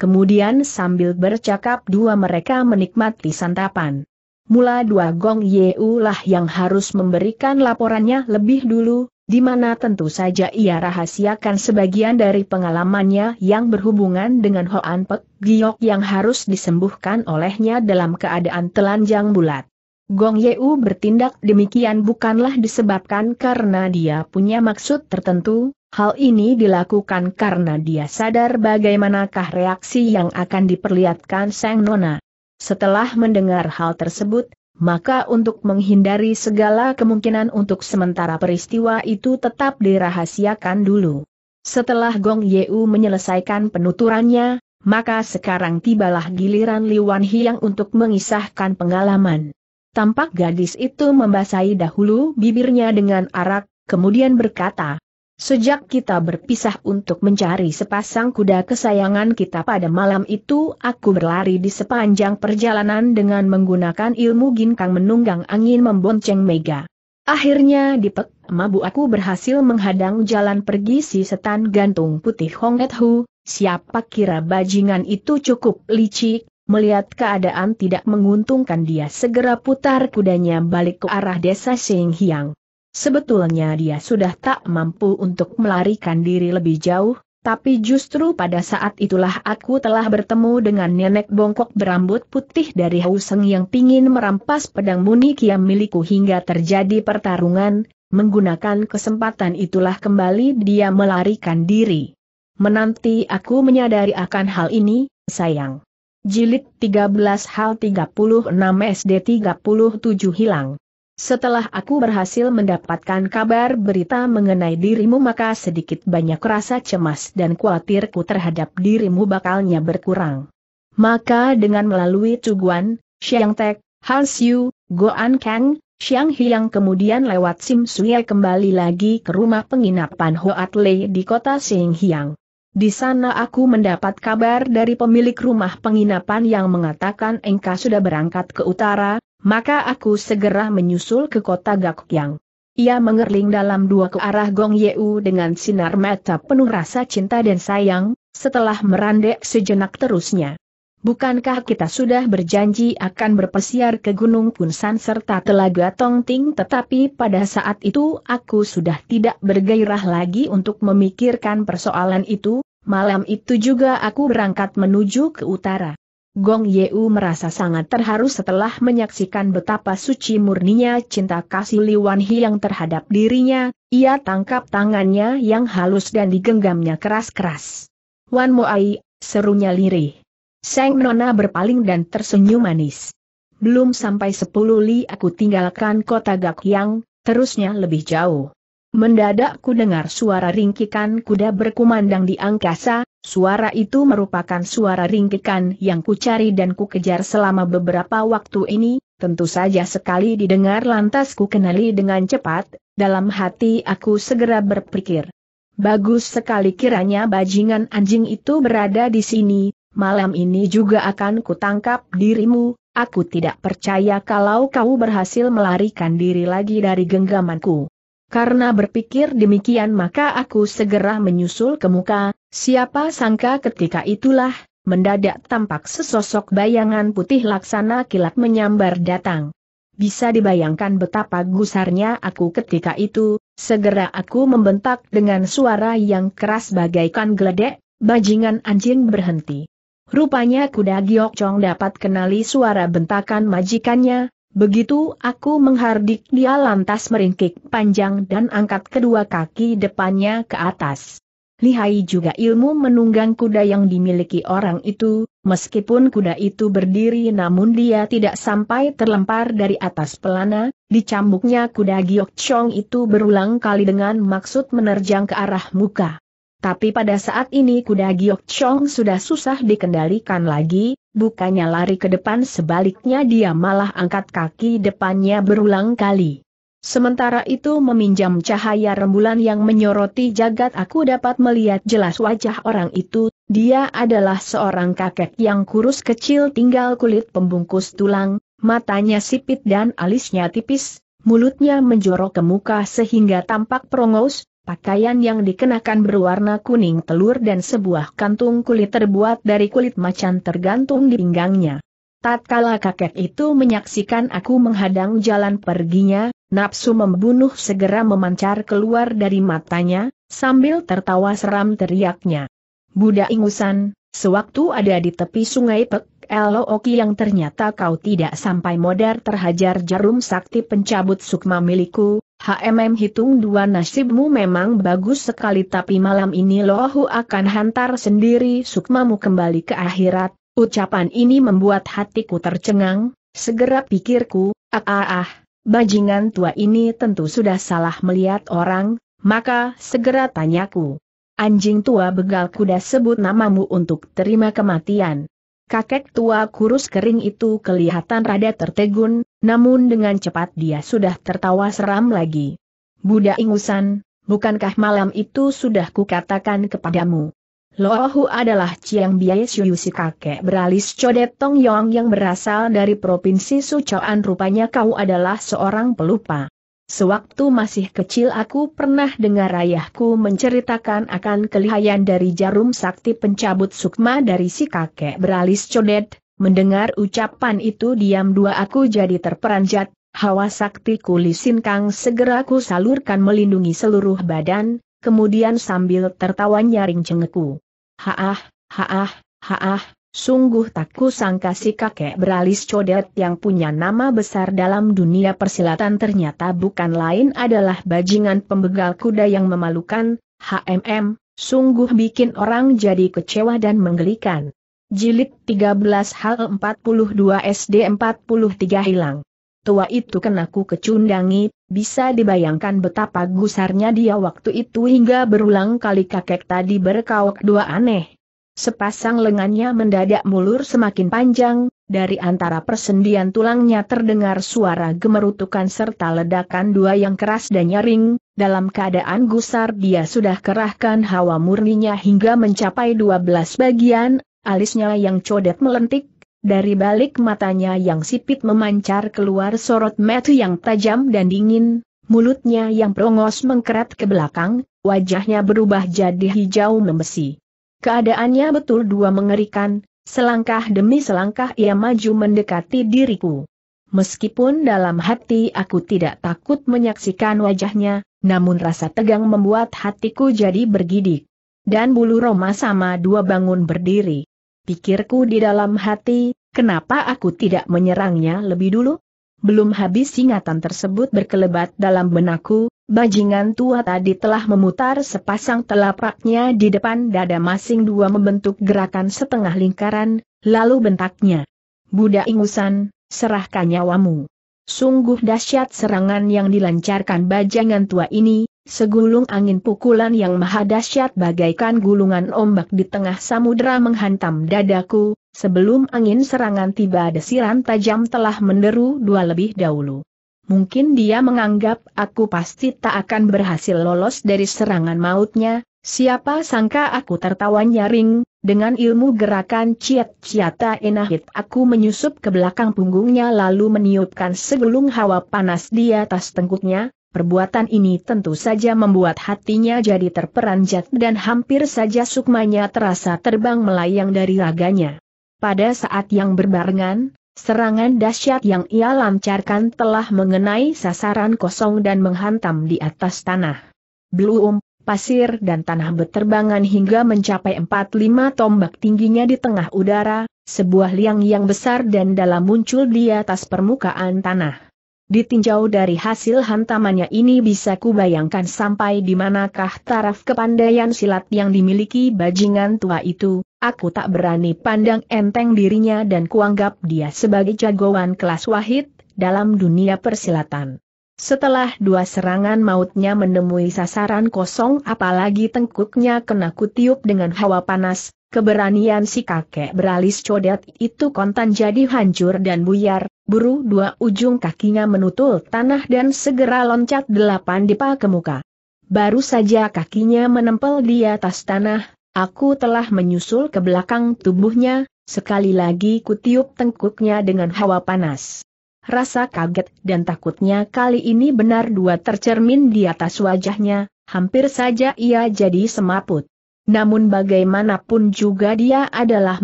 kemudian sambil bercakap dua mereka menikmati santapan. Mula dua Gong U lah yang harus memberikan laporannya lebih dulu, di mana tentu saja ia rahasiakan sebagian dari pengalamannya yang berhubungan dengan Hoan Pek Giok yang harus disembuhkan olehnya dalam keadaan telanjang bulat. Gong Yeu bertindak demikian bukanlah disebabkan karena dia punya maksud tertentu, hal ini dilakukan karena dia sadar bagaimanakah reaksi yang akan diperlihatkan Sang Nona. Setelah mendengar hal tersebut, maka untuk menghindari segala kemungkinan untuk sementara peristiwa itu tetap dirahasiakan dulu. Setelah Gong Yeu menyelesaikan penuturannya, maka sekarang tibalah giliran Wan Hiang untuk mengisahkan pengalaman. Tampak gadis itu membasahi dahulu bibirnya dengan arak, kemudian berkata, Sejak kita berpisah untuk mencari sepasang kuda kesayangan kita pada malam itu aku berlari di sepanjang perjalanan dengan menggunakan ilmu ginkang menunggang angin membonceng Mega. Akhirnya di pek mabu aku berhasil menghadang jalan pergi si setan gantung putih Hong Et Hu, siapa kira bajingan itu cukup licik, melihat keadaan tidak menguntungkan dia segera putar kudanya balik ke arah desa Sing Hiang. Sebetulnya dia sudah tak mampu untuk melarikan diri lebih jauh, tapi justru pada saat itulah aku telah bertemu dengan nenek bongkok berambut putih dari Hauseng yang pingin merampas pedang muni kiam milikku hingga terjadi pertarungan, menggunakan kesempatan itulah kembali dia melarikan diri. Menanti aku menyadari akan hal ini, sayang. Jilid 13 Hal 36 SD 37 hilang. Setelah aku berhasil mendapatkan kabar berita mengenai dirimu maka sedikit banyak rasa cemas dan khawatirku terhadap dirimu bakalnya berkurang. Maka dengan melalui cuguan, Xiang Tek, Han Xiu, Goan Kang, Xiang Hiang kemudian lewat Sim Sue kembali lagi ke rumah penginapan Hoat Lei di kota Sing Hiang. Di sana aku mendapat kabar dari pemilik rumah penginapan yang mengatakan engkau sudah berangkat ke utara, maka aku segera menyusul ke kota Gakokyang. Ia mengerling dalam dua ke arah Gong Yeu dengan sinar mata penuh rasa cinta dan sayang, setelah merandek sejenak terusnya. Bukankah kita sudah berjanji akan berpesiar ke Gunung Punsan serta Telaga Tongting tetapi pada saat itu aku sudah tidak bergairah lagi untuk memikirkan persoalan itu, malam itu juga aku berangkat menuju ke utara. Gong Yeu merasa sangat terharu setelah menyaksikan betapa suci murninya cinta kasih Li Wan Hiang terhadap dirinya, ia tangkap tangannya yang halus dan digenggamnya keras-keras. Wan Moai, serunya lirih. Sang Nona berpaling dan tersenyum manis. Belum sampai sepuluh li aku tinggalkan kota Yang, terusnya lebih jauh. Mendadak ku dengar suara ringkikan kuda berkumandang di angkasa, suara itu merupakan suara ringkikan yang ku cari dan ku kejar selama beberapa waktu ini, tentu saja sekali didengar lantas ku kenali dengan cepat, dalam hati aku segera berpikir. Bagus sekali kiranya bajingan anjing itu berada di sini, malam ini juga akan ku tangkap dirimu, aku tidak percaya kalau kau berhasil melarikan diri lagi dari genggamanku. Karena berpikir demikian maka aku segera menyusul ke muka, siapa sangka ketika itulah, mendadak tampak sesosok bayangan putih laksana kilat menyambar datang. Bisa dibayangkan betapa gusarnya aku ketika itu, segera aku membentak dengan suara yang keras bagaikan geledek, bajingan anjing berhenti. Rupanya kuda giok cong dapat kenali suara bentakan majikannya, Begitu aku menghardik dia lantas meringkik panjang dan angkat kedua kaki depannya ke atas. Lihai juga ilmu menunggang kuda yang dimiliki orang itu, meskipun kuda itu berdiri namun dia tidak sampai terlempar dari atas pelana, dicambuknya kuda Giok Chong itu berulang kali dengan maksud menerjang ke arah muka. Tapi pada saat ini kuda Giok Chong sudah susah dikendalikan lagi, bukannya lari ke depan sebaliknya dia malah angkat kaki depannya berulang kali. Sementara itu meminjam cahaya rembulan yang menyoroti jagat aku dapat melihat jelas wajah orang itu, dia adalah seorang kakek yang kurus kecil tinggal kulit pembungkus tulang, matanya sipit dan alisnya tipis, mulutnya menjorok ke muka sehingga tampak perongos, Pakaian yang dikenakan berwarna kuning telur dan sebuah kantung kulit terbuat dari kulit macan tergantung di pinggangnya. Tatkala kakek itu menyaksikan aku menghadang jalan perginya, nafsu membunuh segera memancar keluar dari matanya, sambil tertawa seram teriaknya. Budak ingusan, sewaktu ada di tepi sungai Pek, Oki yang ternyata kau tidak sampai modar terhajar jarum sakti pencabut sukma milikku, HMM hitung dua nasibmu memang bagus sekali tapi malam ini lohu akan hantar sendiri sukmamu kembali ke akhirat, ucapan ini membuat hatiku tercengang, segera pikirku, ah ah ah, bajingan tua ini tentu sudah salah melihat orang, maka segera tanyaku. Anjing tua begal kuda sebut namamu untuk terima kematian. Kakek tua kurus kering itu kelihatan rada tertegun, namun dengan cepat dia sudah tertawa seram lagi. Buddha ingusan, bukankah malam itu sudah kukatakan kepadamu? Lohu adalah Chiang Biai si kakek beralis Codet Tong Yong yang berasal dari Provinsi Sucoan rupanya kau adalah seorang pelupa. Sewaktu masih kecil aku pernah dengar ayahku menceritakan akan kelihayan dari jarum sakti pencabut sukma dari si kakek beralis codet, mendengar ucapan itu diam dua aku jadi terperanjat, hawa sakti kulisin kang segera ku salurkan melindungi seluruh badan, kemudian sambil tertawa nyaring cengeku. Haah, haah, haah, Sungguh tak kusangka si kakek beralis codet yang punya nama besar dalam dunia persilatan ternyata bukan lain adalah bajingan pembegal kuda yang memalukan, HMM, sungguh bikin orang jadi kecewa dan menggelikan. Jilid 13 Hal 42 SD 43 hilang. Tua itu kenaku kecundangi, bisa dibayangkan betapa gusarnya dia waktu itu hingga berulang kali kakek tadi berkauk dua aneh Sepasang lengannya mendadak mulur semakin panjang, dari antara persendian tulangnya terdengar suara gemerutukan serta ledakan dua yang keras dan nyaring, dalam keadaan gusar dia sudah kerahkan hawa murninya hingga mencapai dua belas bagian, alisnya yang codet melentik, dari balik matanya yang sipit memancar keluar sorot mata yang tajam dan dingin, mulutnya yang prongos mengkerat ke belakang, wajahnya berubah jadi hijau membesi. Keadaannya betul dua mengerikan, selangkah demi selangkah ia maju mendekati diriku. Meskipun dalam hati aku tidak takut menyaksikan wajahnya, namun rasa tegang membuat hatiku jadi bergidik. Dan bulu Roma sama dua bangun berdiri. Pikirku di dalam hati, kenapa aku tidak menyerangnya lebih dulu? Belum habis ingatan tersebut berkelebat dalam benakku, Bajingan tua tadi telah memutar sepasang telapaknya di depan dada masing dua membentuk gerakan setengah lingkaran, lalu bentaknya. Buddha ingusan, serahkan nyawamu. Sungguh dahsyat serangan yang dilancarkan bajingan tua ini, segulung angin pukulan yang maha dahsyat bagaikan gulungan ombak di tengah samudera menghantam dadaku, sebelum angin serangan tiba desiran tajam telah menderu dua lebih dahulu. Mungkin dia menganggap aku pasti tak akan berhasil lolos dari serangan mautnya, siapa sangka aku tertawa nyaring, dengan ilmu gerakan ciat-ciata enahit aku menyusup ke belakang punggungnya lalu meniupkan segelung hawa panas di atas tengkuknya, perbuatan ini tentu saja membuat hatinya jadi terperanjat dan hampir saja sukmanya terasa terbang melayang dari raganya. Pada saat yang berbarengan, Serangan dahsyat yang ia lancarkan telah mengenai sasaran kosong dan menghantam di atas tanah. Belum, pasir dan tanah beterbangan hingga mencapai 4-5 tombak tingginya di tengah udara, sebuah liang yang besar dan dalam muncul di atas permukaan tanah. Ditinjau dari hasil hantamannya ini bisa kubayangkan sampai di manakah taraf kepandaian silat yang dimiliki bajingan tua itu, aku tak berani pandang enteng dirinya dan kuanggap dia sebagai jagoan kelas wahid dalam dunia persilatan. Setelah dua serangan mautnya menemui sasaran kosong apalagi tengkuknya kena kutiup dengan hawa panas, keberanian si kakek beralis codet itu kontan jadi hancur dan buyar, buru dua ujung kakinya menutul tanah dan segera loncat delapan dipa ke muka. Baru saja kakinya menempel di atas tanah, aku telah menyusul ke belakang tubuhnya, sekali lagi kutiup tengkuknya dengan hawa panas rasa kaget dan takutnya kali ini benar dua tercermin di atas wajahnya, hampir saja ia jadi semaput. Namun bagaimanapun juga dia adalah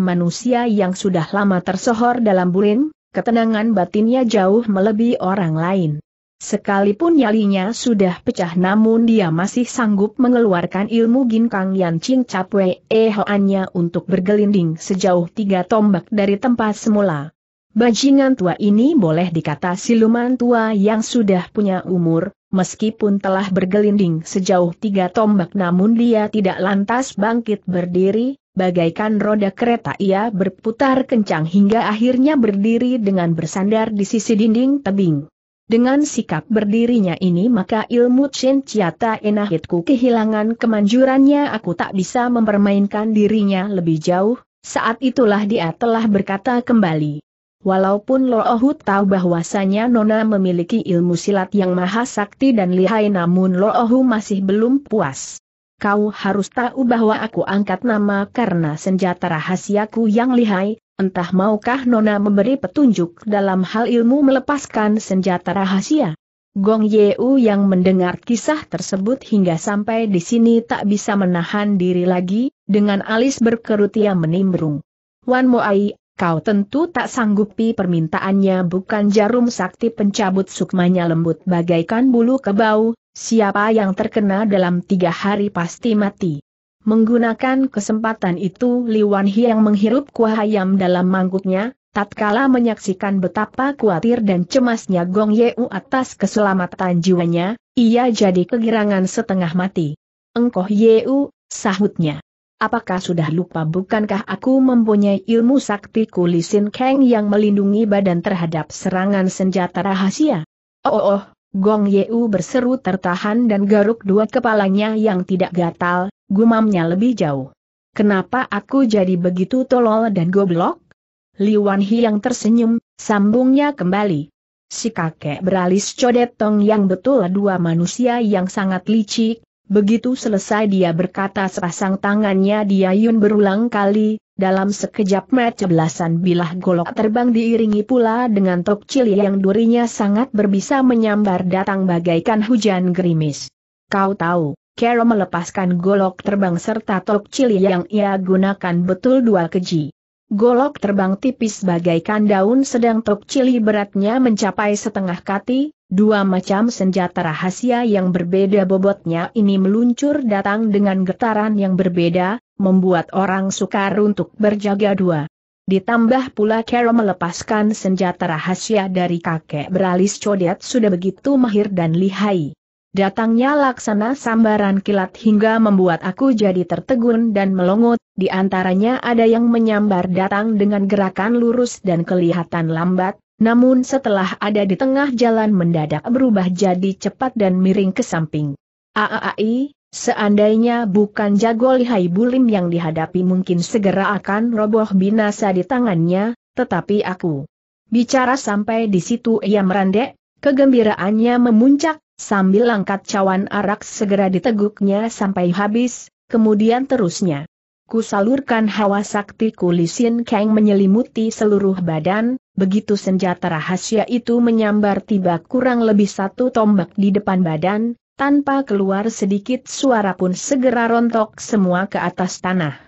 manusia yang sudah lama tersohor dalam burin, ketenangan batinnya jauh melebihi orang lain. Sekalipun nyalinya sudah pecah namun dia masih sanggup mengeluarkan ilmu ginkang yang cincap wee hoannya untuk bergelinding sejauh tiga tombak dari tempat semula. Bajingan tua ini boleh dikata siluman tua yang sudah punya umur, meskipun telah bergelinding sejauh tiga tombak namun dia tidak lantas bangkit berdiri, bagaikan roda kereta ia berputar kencang hingga akhirnya berdiri dengan bersandar di sisi dinding tebing. Dengan sikap berdirinya ini maka ilmu Chen Chiata Enahitku kehilangan kemanjurannya aku tak bisa mempermainkan dirinya lebih jauh, saat itulah dia telah berkata kembali. Walaupun Loohu tahu bahwasanya Nona memiliki ilmu silat yang maha sakti dan lihai namun Loohu masih belum puas. Kau harus tahu bahwa aku angkat nama karena senjata rahasiaku yang lihai, entah maukah Nona memberi petunjuk dalam hal ilmu melepaskan senjata rahasia. Gong Yeu yang mendengar kisah tersebut hingga sampai di sini tak bisa menahan diri lagi, dengan alis berkerut ia menimbrung. Wan Moai Kau tentu tak sanggupi permintaannya bukan jarum sakti pencabut sukmanya lembut bagaikan bulu kebau, siapa yang terkena dalam tiga hari pasti mati. Menggunakan kesempatan itu Liwan Hiang menghirup kuah ayam dalam mangkuknya, tatkala menyaksikan betapa khawatir dan cemasnya Gong Yeu atas keselamatan jiwanya, ia jadi kegirangan setengah mati. Engkoh Yeu, sahutnya. Apakah sudah lupa bukankah aku mempunyai ilmu sakti kulisin Kang yang melindungi badan terhadap serangan senjata rahasia? Oh, oh, oh Gong Yeu berseru tertahan dan garuk dua kepalanya yang tidak gatal, gumamnya lebih jauh. Kenapa aku jadi begitu tolol dan goblok? Wan Hi yang tersenyum, sambungnya kembali. Si kakek beralis codet tong yang betul dua manusia yang sangat licik, Begitu selesai dia berkata sepasang tangannya diayun berulang kali, dalam sekejap mata belasan bilah golok terbang diiringi pula dengan tok cili yang durinya sangat berbisa menyambar datang bagaikan hujan gerimis. Kau tahu, kero melepaskan golok terbang serta tok cili yang ia gunakan betul dua keji golok terbang tipis bagaikan daun sedang tok cili beratnya mencapai setengah kati, dua macam senjata rahasia yang berbeda bobotnya ini meluncur datang dengan getaran yang berbeda, membuat orang sukar untuk berjaga dua. Ditambah pula Kero melepaskan senjata rahasia dari kakek beralis codet sudah begitu mahir dan lihai. Datangnya laksana sambaran kilat hingga membuat aku jadi tertegun dan melongot, di antaranya ada yang menyambar datang dengan gerakan lurus dan kelihatan lambat, namun setelah ada di tengah jalan mendadak berubah jadi cepat dan miring ke samping. Aaai, seandainya bukan jago lihai bulim yang dihadapi mungkin segera akan roboh binasa di tangannya, tetapi aku. Bicara sampai di situ ia merandek, kegembiraannya memuncak, Sambil angkat cawan arak segera diteguknya sampai habis, kemudian terusnya. Kusalurkan hawa sakti kulisin keng menyelimuti seluruh badan, begitu senjata rahasia itu menyambar tiba kurang lebih satu tombak di depan badan, tanpa keluar sedikit suara pun segera rontok semua ke atas tanah.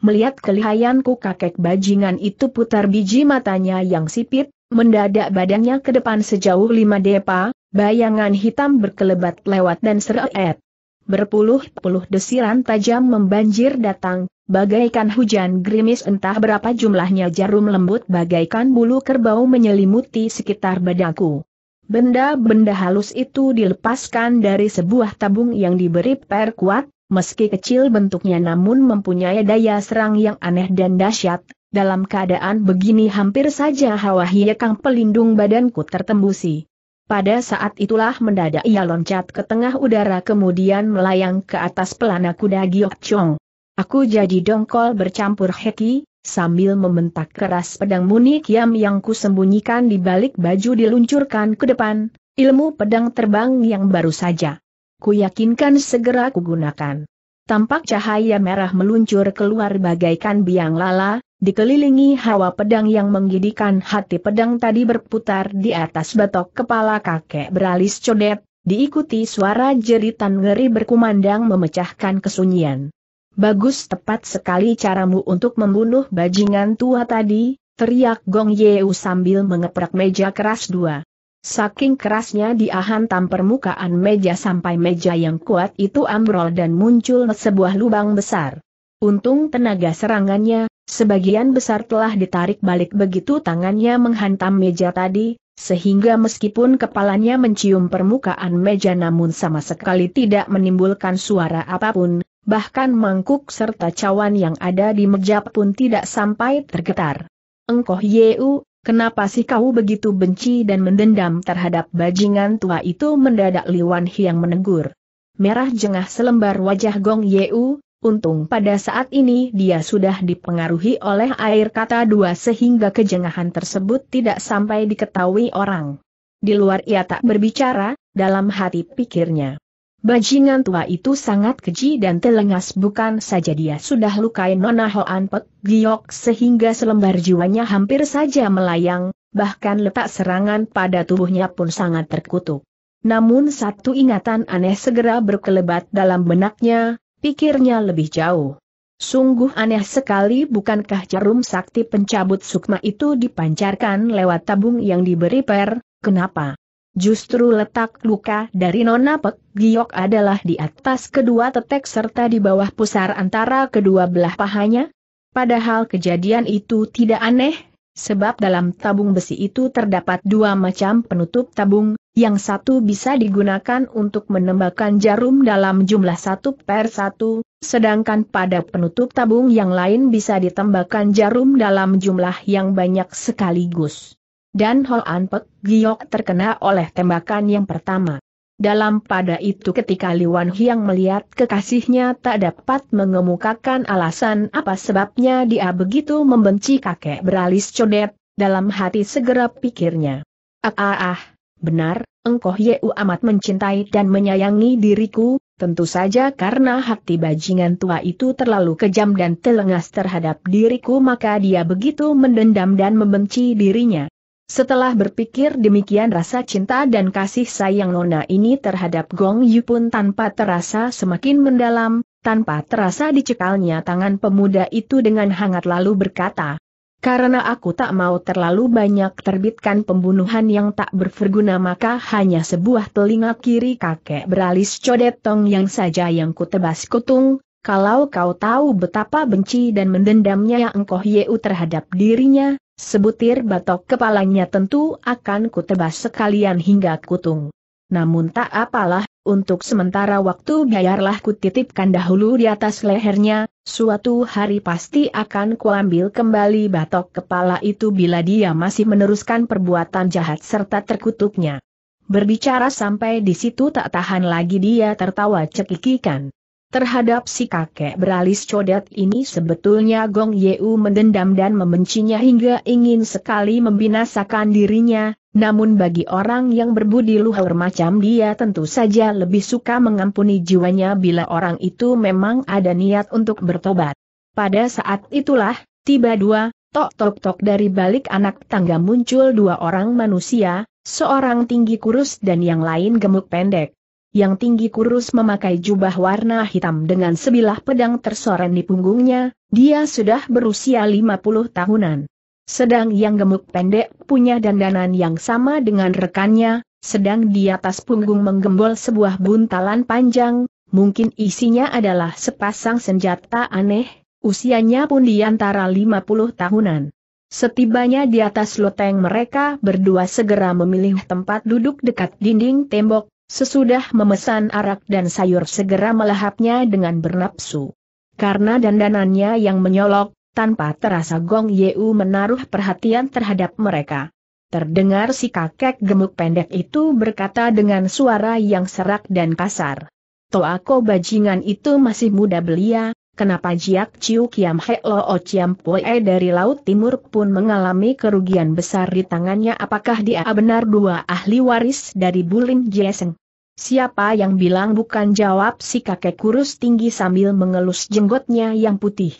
Melihat kelihayanku kakek bajingan itu putar biji matanya yang sipit, mendadak badannya ke depan sejauh lima depa, Bayangan hitam berkelebat lewat dan seret. Berpuluh-puluh desiran tajam membanjir datang, bagaikan hujan gerimis entah berapa jumlahnya jarum lembut bagaikan bulu kerbau menyelimuti sekitar badaku. Benda-benda halus itu dilepaskan dari sebuah tabung yang diberi perkuat, meski kecil bentuknya namun mempunyai daya serang yang aneh dan dahsyat. Dalam keadaan begini hampir saja hawa hiekang pelindung badanku tertembusi. Pada saat itulah mendadak ia loncat ke tengah udara kemudian melayang ke atas pelana kuda Giok Chong. Aku jadi dongkol bercampur heki, sambil membentak keras pedang muni kiam yang kusembunyikan di balik baju diluncurkan ke depan, ilmu pedang terbang yang baru saja. Ku yakinkan segera kugunakan. Tampak cahaya merah meluncur keluar bagaikan biang lala, dikelilingi hawa pedang yang menggidikan hati pedang tadi berputar di atas batok kepala kakek beralis codet, diikuti suara jeritan ngeri berkumandang memecahkan kesunyian. Bagus tepat sekali caramu untuk membunuh bajingan tua tadi, teriak Gong Yeu sambil mengeprak meja keras dua. Saking kerasnya dia hantam permukaan meja sampai meja yang kuat itu ambrol dan muncul sebuah lubang besar. Untung tenaga serangannya, sebagian besar telah ditarik balik begitu tangannya menghantam meja tadi, sehingga meskipun kepalanya mencium permukaan meja namun sama sekali tidak menimbulkan suara apapun, bahkan mangkuk serta cawan yang ada di meja pun tidak sampai tergetar. Engkoh Yeu, Kenapa sih kau begitu benci dan mendendam terhadap bajingan tua itu mendadak Liwan Hiang menegur. Merah jengah selembar wajah Gong Yeu, untung pada saat ini dia sudah dipengaruhi oleh air kata dua sehingga kejengahan tersebut tidak sampai diketahui orang. Di luar ia tak berbicara, dalam hati pikirnya. Bajingan tua itu sangat keji dan telengas bukan saja dia sudah lukai Nona Hoan Pek Giok sehingga selembar jiwanya hampir saja melayang, bahkan letak serangan pada tubuhnya pun sangat terkutuk. Namun satu ingatan aneh segera berkelebat dalam benaknya, pikirnya lebih jauh. Sungguh aneh sekali bukankah jarum sakti pencabut sukma itu dipancarkan lewat tabung yang diberi per, kenapa? Justru letak luka dari Nona Pek Giok adalah di atas kedua tetek serta di bawah pusar antara kedua belah pahanya. Padahal kejadian itu tidak aneh, sebab dalam tabung besi itu terdapat dua macam penutup tabung, yang satu bisa digunakan untuk menembakkan jarum dalam jumlah satu per satu, sedangkan pada penutup tabung yang lain bisa ditembakkan jarum dalam jumlah yang banyak sekaligus dan Hoan Pek Giok terkena oleh tembakan yang pertama. Dalam pada itu ketika Liwan Hiang melihat kekasihnya tak dapat mengemukakan alasan apa sebabnya dia begitu membenci kakek beralis codet, dalam hati segera pikirnya. Ah ah ah, benar, engkau Yeu amat mencintai dan menyayangi diriku, tentu saja karena hati bajingan tua itu terlalu kejam dan telengas terhadap diriku maka dia begitu mendendam dan membenci dirinya. Setelah berpikir demikian rasa cinta dan kasih sayang Nona ini terhadap Gong Yu pun tanpa terasa semakin mendalam, tanpa terasa dicekalnya tangan pemuda itu dengan hangat lalu berkata, Karena aku tak mau terlalu banyak terbitkan pembunuhan yang tak berguna maka hanya sebuah telinga kiri kakek beralis codetong yang saja yang kutebas kutung, kalau kau tahu betapa benci dan mendendamnya engkau Yeu terhadap dirinya, Sebutir batok kepalanya tentu akan kutebas sekalian hingga kutung. Namun tak apalah, untuk sementara waktu biarlah kutitipkan dahulu di atas lehernya, suatu hari pasti akan kuambil kembali batok kepala itu bila dia masih meneruskan perbuatan jahat serta terkutuknya. Berbicara sampai di situ tak tahan lagi dia tertawa cekikikan. Terhadap si kakek beralis codet ini sebetulnya Gong Yeu mendendam dan membencinya hingga ingin sekali membinasakan dirinya, namun bagi orang yang berbudi luhur macam dia tentu saja lebih suka mengampuni jiwanya bila orang itu memang ada niat untuk bertobat. Pada saat itulah, tiba dua, tok-tok-tok dari balik anak tangga muncul dua orang manusia, seorang tinggi kurus dan yang lain gemuk pendek yang tinggi kurus memakai jubah warna hitam dengan sebilah pedang tersorot di punggungnya, dia sudah berusia 50 tahunan. Sedang yang gemuk pendek punya dandanan yang sama dengan rekannya, sedang di atas punggung menggembol sebuah buntalan panjang, mungkin isinya adalah sepasang senjata aneh, usianya pun di antara 50 tahunan. Setibanya di atas loteng mereka berdua segera memilih tempat duduk dekat dinding tembok, Sesudah memesan arak dan sayur segera melahapnya dengan bernapsu. Karena dandanannya yang menyolok, tanpa terasa Gong Yeu menaruh perhatian terhadap mereka. Terdengar si kakek gemuk pendek itu berkata dengan suara yang serak dan kasar. Toako bajingan itu masih muda belia, Kenapa Jiak Chiu Kiam He Lo Chiam Poe dari Laut Timur pun mengalami kerugian besar di tangannya apakah dia benar dua ahli waris dari Bulin Jeseng? Siapa yang bilang bukan jawab si kakek kurus tinggi sambil mengelus jenggotnya yang putih.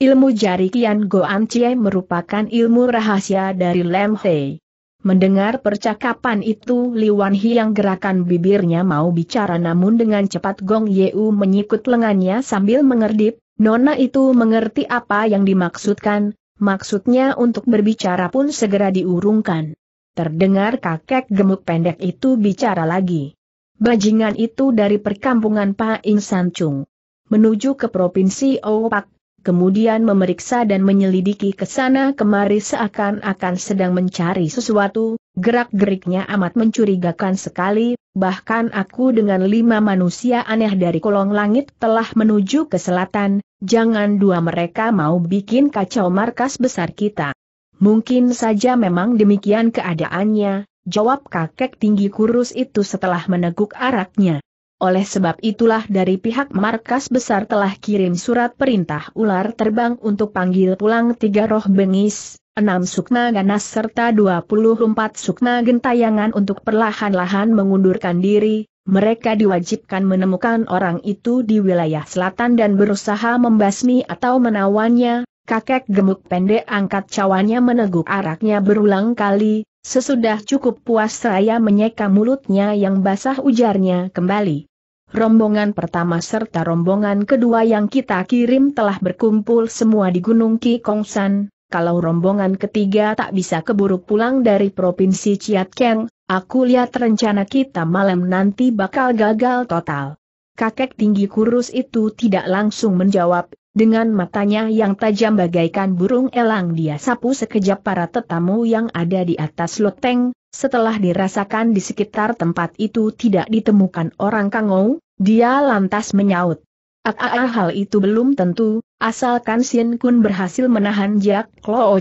Ilmu jari Kian Goan Chie merupakan ilmu rahasia dari Lem Hei. Mendengar percakapan itu Li Liwan Hiang gerakan bibirnya mau bicara namun dengan cepat Gong Yeu menyikut lengannya sambil mengerdip, Nona itu mengerti apa yang dimaksudkan, maksudnya untuk berbicara pun segera diurungkan. Terdengar kakek gemuk pendek itu bicara lagi. Bajingan itu dari perkampungan Pak Ing Sancung. Menuju ke Provinsi Opak, kemudian memeriksa dan menyelidiki ke sana kemari seakan-akan sedang mencari sesuatu, gerak-geriknya amat mencurigakan sekali, bahkan aku dengan lima manusia aneh dari kolong langit telah menuju ke selatan, jangan dua mereka mau bikin kacau markas besar kita. Mungkin saja memang demikian keadaannya, jawab kakek tinggi kurus itu setelah meneguk araknya. Oleh sebab itulah dari pihak markas besar telah kirim surat perintah ular terbang untuk panggil pulang tiga roh bengis, enam sukma ganas serta dua puluh empat sukma gentayangan untuk perlahan-lahan mengundurkan diri, mereka diwajibkan menemukan orang itu di wilayah selatan dan berusaha membasmi atau menawannya, kakek gemuk pendek angkat cawannya meneguk araknya berulang kali, sesudah cukup puas saya menyeka mulutnya yang basah ujarnya kembali rombongan pertama serta rombongan kedua yang kita kirim telah berkumpul semua di Gunung Ki Kongsan. kalau rombongan ketiga tak bisa keburu pulang dari Provinsi Chiatkeng, aku lihat rencana kita malam nanti bakal gagal total. Kakek tinggi kurus itu tidak langsung menjawab, dengan matanya yang tajam bagaikan burung elang dia sapu sekejap para tetamu yang ada di atas loteng, setelah dirasakan di sekitar tempat itu tidak ditemukan orang kangou, dia lantas menyaut. Ah, ah, ah hal itu belum tentu, asalkan Sien Kun berhasil menahan Jack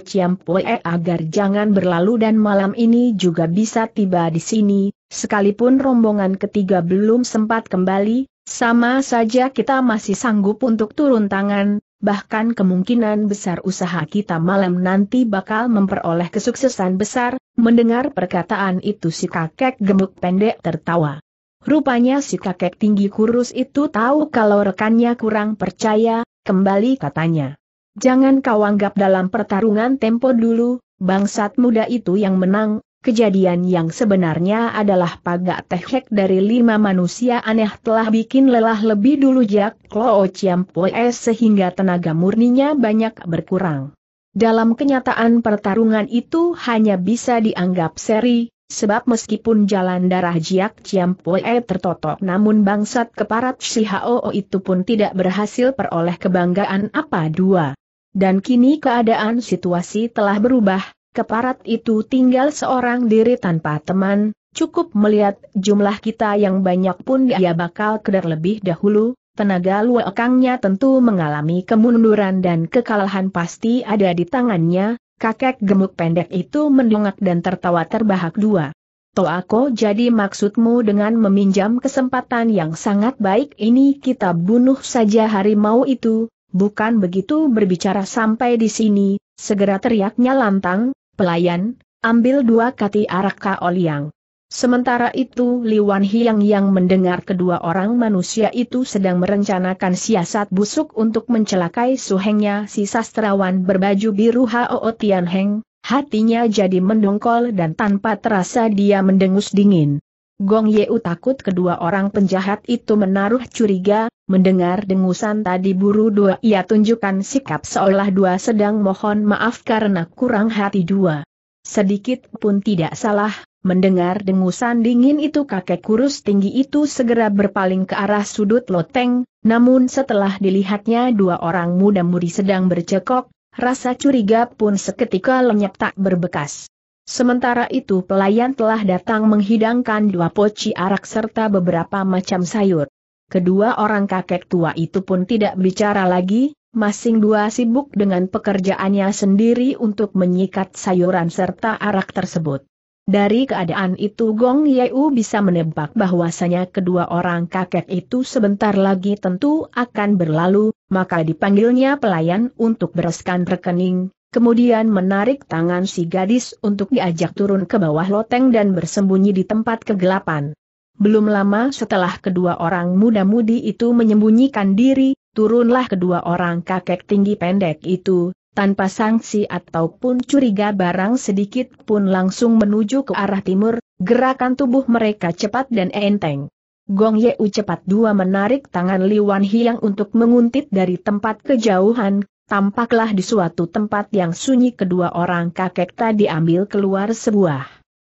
Chiam Pue agar jangan berlalu dan malam ini juga bisa tiba di sini, sekalipun rombongan ketiga belum sempat kembali, sama saja kita masih sanggup untuk turun tangan, bahkan kemungkinan besar usaha kita malam nanti bakal memperoleh kesuksesan besar, mendengar perkataan itu si kakek gemuk pendek tertawa. Rupanya si kakek tinggi kurus itu tahu kalau rekannya kurang percaya, kembali katanya. Jangan kau anggap dalam pertarungan tempo dulu, bangsat muda itu yang menang, Kejadian yang sebenarnya adalah pagak tehek dari lima manusia aneh telah bikin lelah lebih dulu Jack Klo Chiampoe sehingga tenaga murninya banyak berkurang. Dalam kenyataan pertarungan itu hanya bisa dianggap seri, sebab meskipun jalan darah Jack Chiampoe tertotok namun bangsat keparat Shihao itu pun tidak berhasil peroleh kebanggaan apa dua. Dan kini keadaan situasi telah berubah, keparat itu tinggal seorang diri tanpa teman, cukup melihat jumlah kita yang banyak pun dia bakal keder lebih dahulu, tenaga luakangnya tentu mengalami kemunduran dan kekalahan pasti ada di tangannya, kakek gemuk pendek itu mendongak dan tertawa terbahak dua. aku jadi maksudmu dengan meminjam kesempatan yang sangat baik ini kita bunuh saja harimau itu, bukan begitu berbicara sampai di sini, segera teriaknya lantang, Pelayan, ambil dua kati arak oliang. Sementara itu Li Wan Hiang yang mendengar kedua orang manusia itu sedang merencanakan siasat busuk untuk mencelakai suhengnya si sastrawan berbaju biru Hao Tian Heng, hatinya jadi mendongkol dan tanpa terasa dia mendengus dingin. Gong Yeu takut kedua orang penjahat itu menaruh curiga, mendengar dengusan tadi buru dua ia tunjukkan sikap seolah dua sedang mohon maaf karena kurang hati dua. Sedikit pun tidak salah, mendengar dengusan dingin itu kakek kurus tinggi itu segera berpaling ke arah sudut loteng, namun setelah dilihatnya dua orang muda muri sedang bercekok, rasa curiga pun seketika lenyap tak berbekas. Sementara itu pelayan telah datang menghidangkan dua poci arak serta beberapa macam sayur. Kedua orang kakek tua itu pun tidak bicara lagi, masing dua sibuk dengan pekerjaannya sendiri untuk menyikat sayuran serta arak tersebut. Dari keadaan itu Gong Yeu bisa menebak bahwasanya kedua orang kakek itu sebentar lagi tentu akan berlalu, maka dipanggilnya pelayan untuk bereskan rekening, kemudian menarik tangan si gadis untuk diajak turun ke bawah loteng dan bersembunyi di tempat kegelapan. Belum lama setelah kedua orang muda-mudi itu menyembunyikan diri, turunlah kedua orang kakek tinggi pendek itu, tanpa sanksi ataupun curiga barang sedikit pun langsung menuju ke arah timur, gerakan tubuh mereka cepat dan enteng. Gong Yeu cepat dua menarik tangan Li Wan Hiang untuk menguntit dari tempat kejauhan, tampaklah di suatu tempat yang sunyi kedua orang kakek tadi ambil keluar sebuah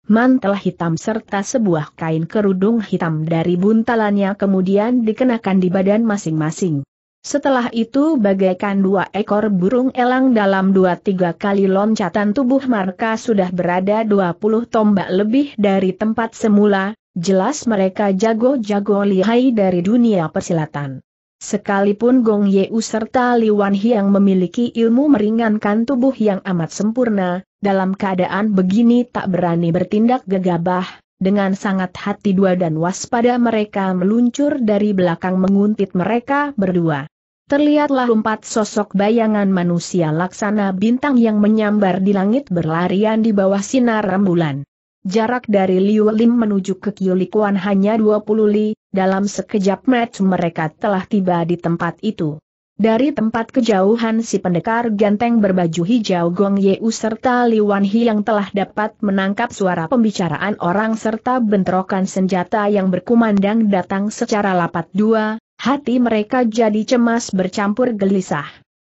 mantel hitam serta sebuah kain kerudung hitam dari buntalannya kemudian dikenakan di badan masing-masing. Setelah itu bagaikan dua ekor burung elang dalam dua tiga kali loncatan tubuh mereka sudah berada dua puluh tombak lebih dari tempat semula, jelas mereka jago-jago lihai dari dunia persilatan. Sekalipun Gong Yeu serta Li Wan Hiang memiliki ilmu meringankan tubuh yang amat sempurna, dalam keadaan begini tak berani bertindak gegabah, dengan sangat hati dua dan waspada mereka meluncur dari belakang menguntit mereka berdua. Terlihatlah empat sosok bayangan manusia laksana bintang yang menyambar di langit berlarian di bawah sinar rembulan. Jarak dari Liu Lim menuju ke Kiyulikuan hanya 20 li, dalam sekejap match mereka telah tiba di tempat itu. Dari tempat kejauhan si pendekar ganteng berbaju hijau Gong Yeu serta Liwan Hi yang telah dapat menangkap suara pembicaraan orang serta bentrokan senjata yang berkumandang datang secara lapat dua, hati mereka jadi cemas bercampur gelisah.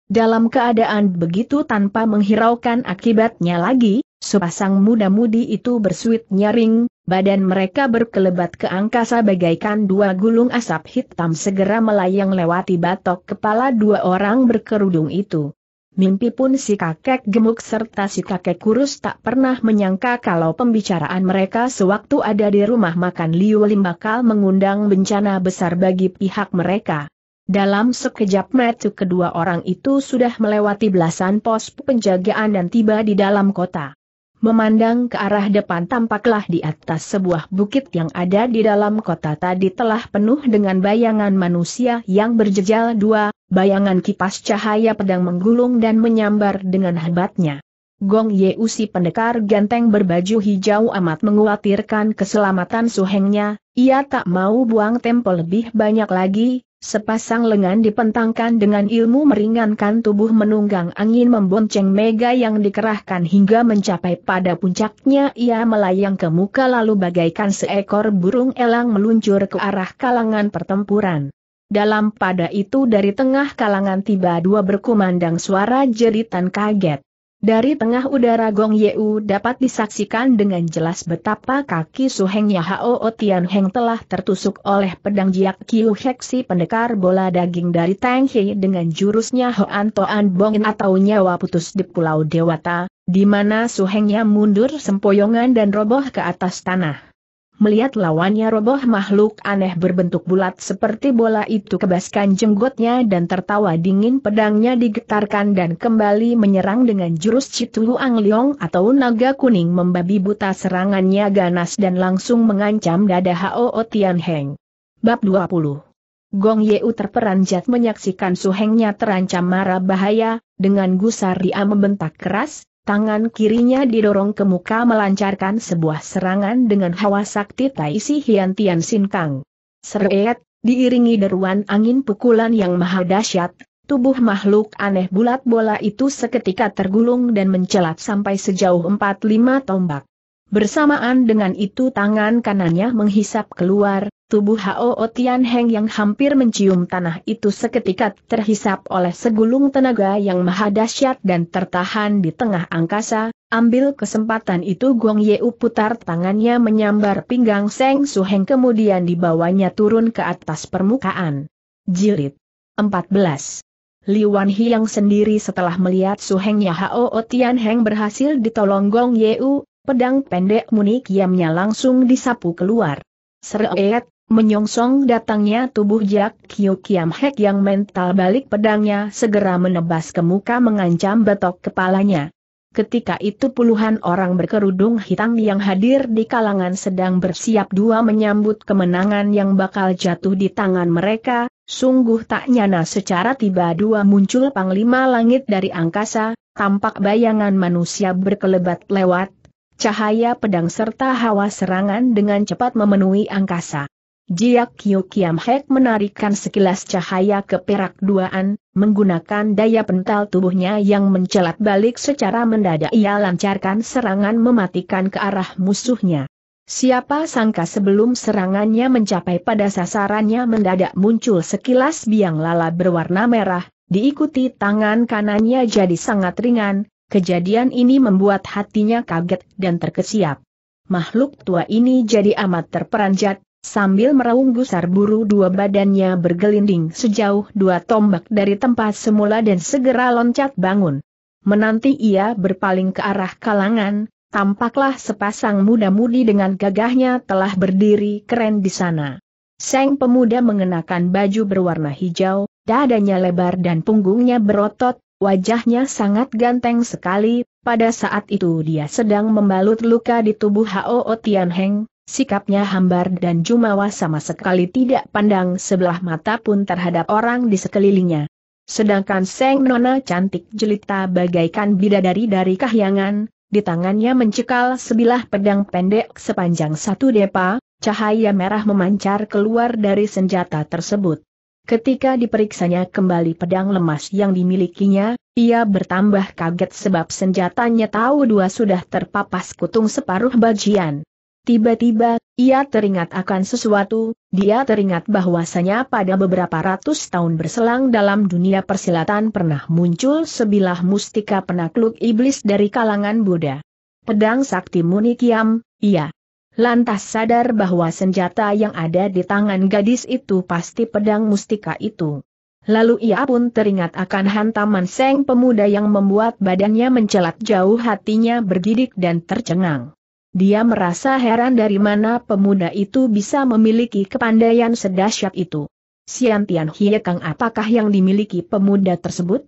Dalam keadaan begitu tanpa menghiraukan akibatnya lagi, Sepasang muda-mudi itu bersuit nyaring, Badan mereka berkelebat ke angkasa bagaikan dua gulung asap hitam segera melayang lewati batok kepala dua orang berkerudung itu. Mimpi pun si kakek gemuk serta si kakek kurus tak pernah menyangka kalau pembicaraan mereka sewaktu ada di rumah makan Liu Lim bakal mengundang bencana besar bagi pihak mereka. Dalam sekejap mata kedua orang itu sudah melewati belasan pos penjagaan dan tiba di dalam kota. Memandang ke arah depan tampaklah di atas sebuah bukit yang ada di dalam kota tadi telah penuh dengan bayangan manusia yang berjejal dua, bayangan kipas cahaya pedang menggulung dan menyambar dengan hebatnya. Gong Yeusi Usi pendekar ganteng berbaju hijau amat menguatirkan keselamatan suhengnya, ia tak mau buang tempo lebih banyak lagi, Sepasang lengan dipentangkan dengan ilmu meringankan tubuh menunggang angin membonceng mega yang dikerahkan hingga mencapai pada puncaknya ia melayang ke muka lalu bagaikan seekor burung elang meluncur ke arah kalangan pertempuran. Dalam pada itu dari tengah kalangan tiba dua berkumandang suara jeritan kaget. Dari tengah udara Gong Yeu dapat disaksikan dengan jelas betapa kaki suhengnya Hao Tian Heng telah tertusuk oleh pedang Jiak Kiu Heksi pendekar bola daging dari Tang He dengan jurusnya Hoan Toan Bongin atau nyawa putus di Pulau Dewata, di mana suhengnya mundur sempoyongan dan roboh ke atas tanah melihat lawannya roboh makhluk aneh berbentuk bulat seperti bola itu kebaskan jenggotnya dan tertawa dingin pedangnya digetarkan dan kembali menyerang dengan jurus Citu Leong atau naga kuning membabi buta serangannya ganas dan langsung mengancam dada Hao Tian Heng. Bab 20 Gong Yeu terperanjat menyaksikan Su Hengnya terancam marah bahaya, dengan gusar dia membentak keras, Tangan kirinya didorong ke muka melancarkan sebuah serangan dengan hawa sakti Taisi Hian Tian Sin Kang. Seret, diiringi deruan angin pukulan yang maha dahsyat, tubuh makhluk aneh bulat bola itu seketika tergulung dan mencelat sampai sejauh 4-5 tombak. Bersamaan dengan itu tangan kanannya menghisap keluar, Tubuh Hao Tian Heng yang hampir mencium tanah itu seketika terhisap oleh segulung tenaga yang maha dahsyat dan tertahan di tengah angkasa, ambil kesempatan itu Gong Yeu putar tangannya menyambar pinggang Seng Su Heng kemudian dibawanya turun ke atas permukaan. Jilid 14 Wan Hiang sendiri setelah melihat Su suhengnya Hao Tian Heng berhasil ditolong Gong Yeu, pedang pendek munik yamnya langsung disapu keluar. Seret Menyongsong datangnya tubuh Jack Kyu Kiam Hek yang mental balik pedangnya segera menebas ke muka mengancam betok kepalanya. Ketika itu puluhan orang berkerudung hitam yang hadir di kalangan sedang bersiap dua menyambut kemenangan yang bakal jatuh di tangan mereka, sungguh tak nyana secara tiba dua muncul panglima langit dari angkasa, tampak bayangan manusia berkelebat lewat, cahaya pedang serta hawa serangan dengan cepat memenuhi angkasa. Jiak Kiu Kiam Hek menarikkan sekilas cahaya ke perak duaan, menggunakan daya pental tubuhnya yang mencelat balik secara mendadak ia lancarkan serangan mematikan ke arah musuhnya. Siapa sangka sebelum serangannya mencapai pada sasarannya mendadak muncul sekilas biang lala berwarna merah, diikuti tangan kanannya jadi sangat ringan, kejadian ini membuat hatinya kaget dan terkesiap. Makhluk tua ini jadi amat terperanjat, Sambil meraung gusar buru dua badannya bergelinding sejauh dua tombak dari tempat semula dan segera loncat bangun. Menanti ia berpaling ke arah kalangan, tampaklah sepasang muda-mudi dengan gagahnya telah berdiri keren di sana. Seng pemuda mengenakan baju berwarna hijau, dadanya lebar dan punggungnya berotot, wajahnya sangat ganteng sekali, pada saat itu dia sedang membalut luka di tubuh Hao Tian Heng, Sikapnya hambar dan jumawa sama sekali tidak pandang sebelah mata pun terhadap orang di sekelilingnya. Sedangkan Seng Nona cantik jelita bagaikan bidadari dari kahyangan, di tangannya mencekal sebilah pedang pendek sepanjang satu depa, cahaya merah memancar keluar dari senjata tersebut. Ketika diperiksanya kembali pedang lemas yang dimilikinya, ia bertambah kaget sebab senjatanya tahu dua sudah terpapas kutung separuh bagian. Tiba-tiba, ia teringat akan sesuatu, dia teringat bahwasanya pada beberapa ratus tahun berselang dalam dunia persilatan pernah muncul sebilah mustika penakluk iblis dari kalangan Buddha. Pedang sakti Munikiam, Ia. Lantas sadar bahwa senjata yang ada di tangan gadis itu pasti pedang mustika itu. Lalu ia pun teringat akan hantaman seng pemuda yang membuat badannya mencelat jauh hatinya bergidik dan tercengang. Dia merasa heran dari mana pemuda itu bisa memiliki kepandaian sedahsyat itu. Sian Tian Hie Kang apakah yang dimiliki pemuda tersebut?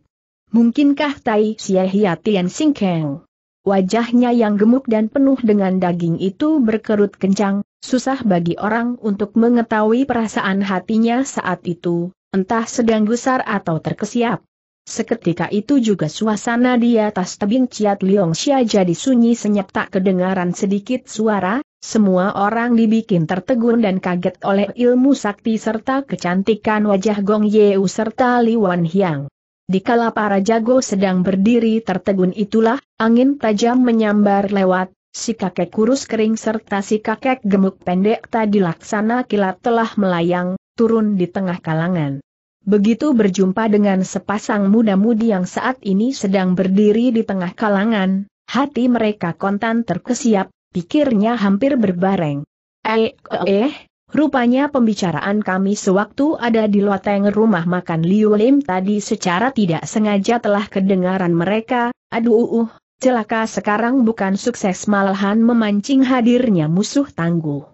Mungkinkah Tai Sia Hia Tian Sing Keng? Wajahnya yang gemuk dan penuh dengan daging itu berkerut kencang, susah bagi orang untuk mengetahui perasaan hatinya saat itu, entah sedang gusar atau terkesiap. Seketika itu juga suasana di atas tebing Ciat Liong Xia jadi sunyi senyap tak kedengaran sedikit suara, semua orang dibikin tertegun dan kaget oleh ilmu sakti serta kecantikan wajah Gong Yeu serta Li Wan Hiang. Dikala para jago sedang berdiri tertegun itulah, angin tajam menyambar lewat, si kakek kurus kering serta si kakek gemuk pendek tadi laksana kilat telah melayang, turun di tengah kalangan. Begitu berjumpa dengan sepasang muda-mudi yang saat ini sedang berdiri di tengah kalangan, hati mereka kontan terkesiap, pikirnya hampir berbareng. Eh, eh, rupanya pembicaraan kami sewaktu ada di loteng rumah makan Liu Lim tadi secara tidak sengaja telah kedengaran mereka, aduh uh, celaka sekarang bukan sukses malahan memancing hadirnya musuh tangguh.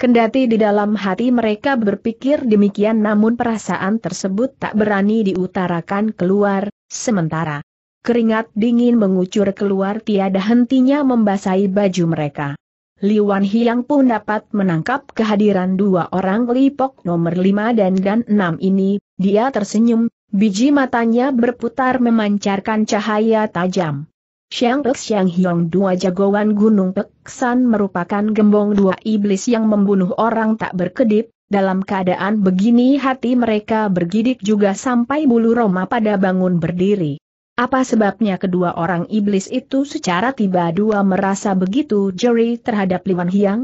Kendati di dalam hati mereka berpikir demikian namun perasaan tersebut tak berani diutarakan keluar, sementara keringat dingin mengucur keluar tiada hentinya membasahi baju mereka. Li Wan Hiang pun dapat menangkap kehadiran dua orang lipok nomor lima dan dan enam ini, dia tersenyum, biji matanya berputar memancarkan cahaya tajam. Xiang Pek Xiang Hiong dua jagoan Gunung Peksan merupakan gembong dua iblis yang membunuh orang tak berkedip, dalam keadaan begini hati mereka bergidik juga sampai bulu roma pada bangun berdiri. Apa sebabnya kedua orang iblis itu secara tiba-dua merasa begitu jeri terhadap Liwan Hiang?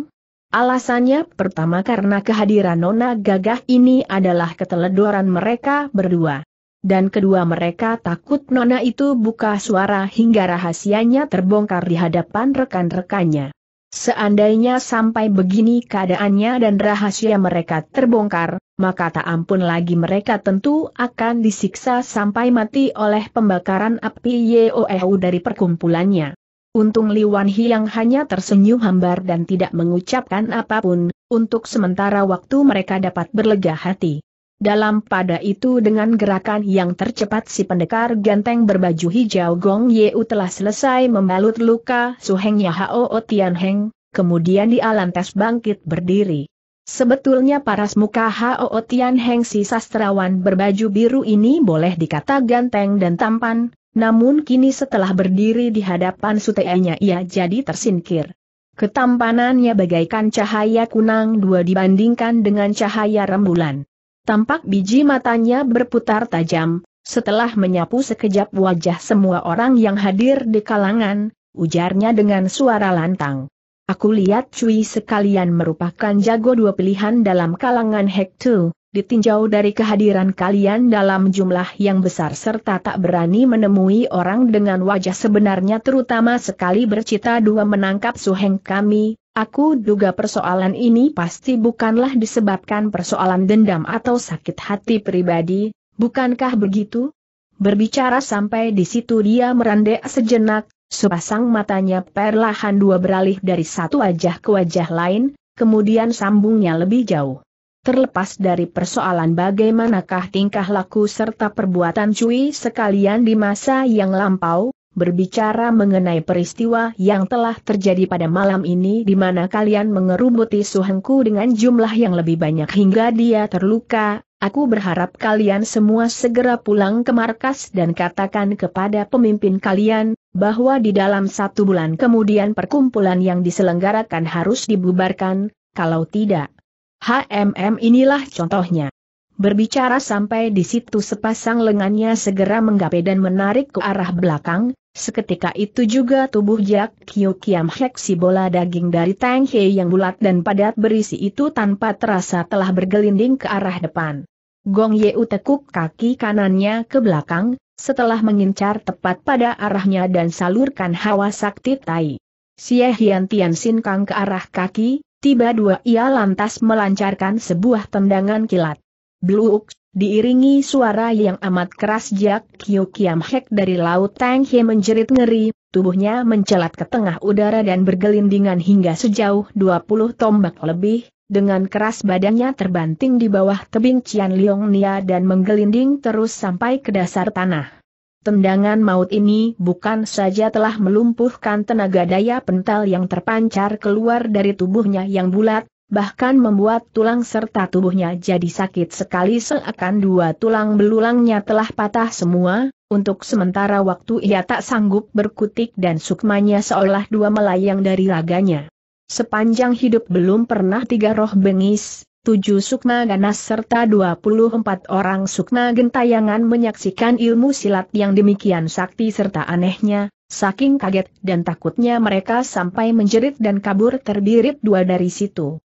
Alasannya pertama karena kehadiran Nona Gagah ini adalah keteledoran mereka berdua dan kedua mereka takut nona itu buka suara hingga rahasianya terbongkar di hadapan rekan-rekannya. Seandainya sampai begini keadaannya dan rahasia mereka terbongkar, maka tak ampun lagi mereka tentu akan disiksa sampai mati oleh pembakaran api Yeoehu dari perkumpulannya. Untung Li Liwan yang hanya tersenyum hambar dan tidak mengucapkan apapun, untuk sementara waktu mereka dapat berlega hati. Dalam pada itu dengan gerakan yang tercepat si pendekar ganteng berbaju hijau Gong Yeu telah selesai membalut luka suhengnya Hao Tian Heng, kemudian dia lantas bangkit berdiri. Sebetulnya paras muka Hao Tian Heng si sastrawan berbaju biru ini boleh dikata ganteng dan tampan, namun kini setelah berdiri di hadapan sutenya ia jadi tersingkir. Ketampanannya bagaikan cahaya kunang dua dibandingkan dengan cahaya rembulan. Tampak biji matanya berputar tajam, setelah menyapu sekejap wajah semua orang yang hadir di kalangan, ujarnya dengan suara lantang. Aku lihat Cui sekalian merupakan jago dua pilihan dalam kalangan Hektu, ditinjau dari kehadiran kalian dalam jumlah yang besar serta tak berani menemui orang dengan wajah sebenarnya terutama sekali bercita dua menangkap suheng kami, Aku duga persoalan ini pasti bukanlah disebabkan persoalan dendam atau sakit hati pribadi, bukankah begitu? Berbicara sampai di situ dia merendek sejenak, sepasang matanya perlahan dua beralih dari satu wajah ke wajah lain, kemudian sambungnya lebih jauh. Terlepas dari persoalan bagaimanakah tingkah laku serta perbuatan Cui sekalian di masa yang lampau, berbicara mengenai peristiwa yang telah terjadi pada malam ini di mana kalian mengerumuti suhengku dengan jumlah yang lebih banyak hingga dia terluka, aku berharap kalian semua segera pulang ke markas dan katakan kepada pemimpin kalian, bahwa di dalam satu bulan kemudian perkumpulan yang diselenggarakan harus dibubarkan, kalau tidak. HMM inilah contohnya. Berbicara sampai di situ sepasang lengannya segera menggapai dan menarik ke arah belakang, seketika itu juga tubuh Jack Kyu Kiam Hek si bola daging dari Tang He yang bulat dan padat berisi itu tanpa terasa telah bergelinding ke arah depan. Gong Yeu tekuk kaki kanannya ke belakang, setelah mengincar tepat pada arahnya dan salurkan hawa sakti tai. Xie Hian Tian Sin Kang ke arah kaki, tiba dua ia lantas melancarkan sebuah tendangan kilat. Bluk, diiringi suara yang amat keras Jak Kyo Kiam Hek dari Laut Tang He menjerit ngeri, tubuhnya mencelat ke tengah udara dan bergelindingan hingga sejauh 20 tombak lebih, dengan keras badannya terbanting di bawah tebing Cian Liong Nia dan menggelinding terus sampai ke dasar tanah. Tendangan maut ini bukan saja telah melumpuhkan tenaga daya pental yang terpancar keluar dari tubuhnya yang bulat, bahkan membuat tulang serta tubuhnya jadi sakit sekali seakan dua tulang belulangnya telah patah semua, untuk sementara waktu ia tak sanggup berkutik dan sukmanya seolah dua melayang dari raganya. Sepanjang hidup belum pernah tiga roh bengis, tujuh sukma ganas serta dua puluh empat orang sukma gentayangan menyaksikan ilmu silat yang demikian sakti serta anehnya, saking kaget dan takutnya mereka sampai menjerit dan kabur terbirit dua dari situ.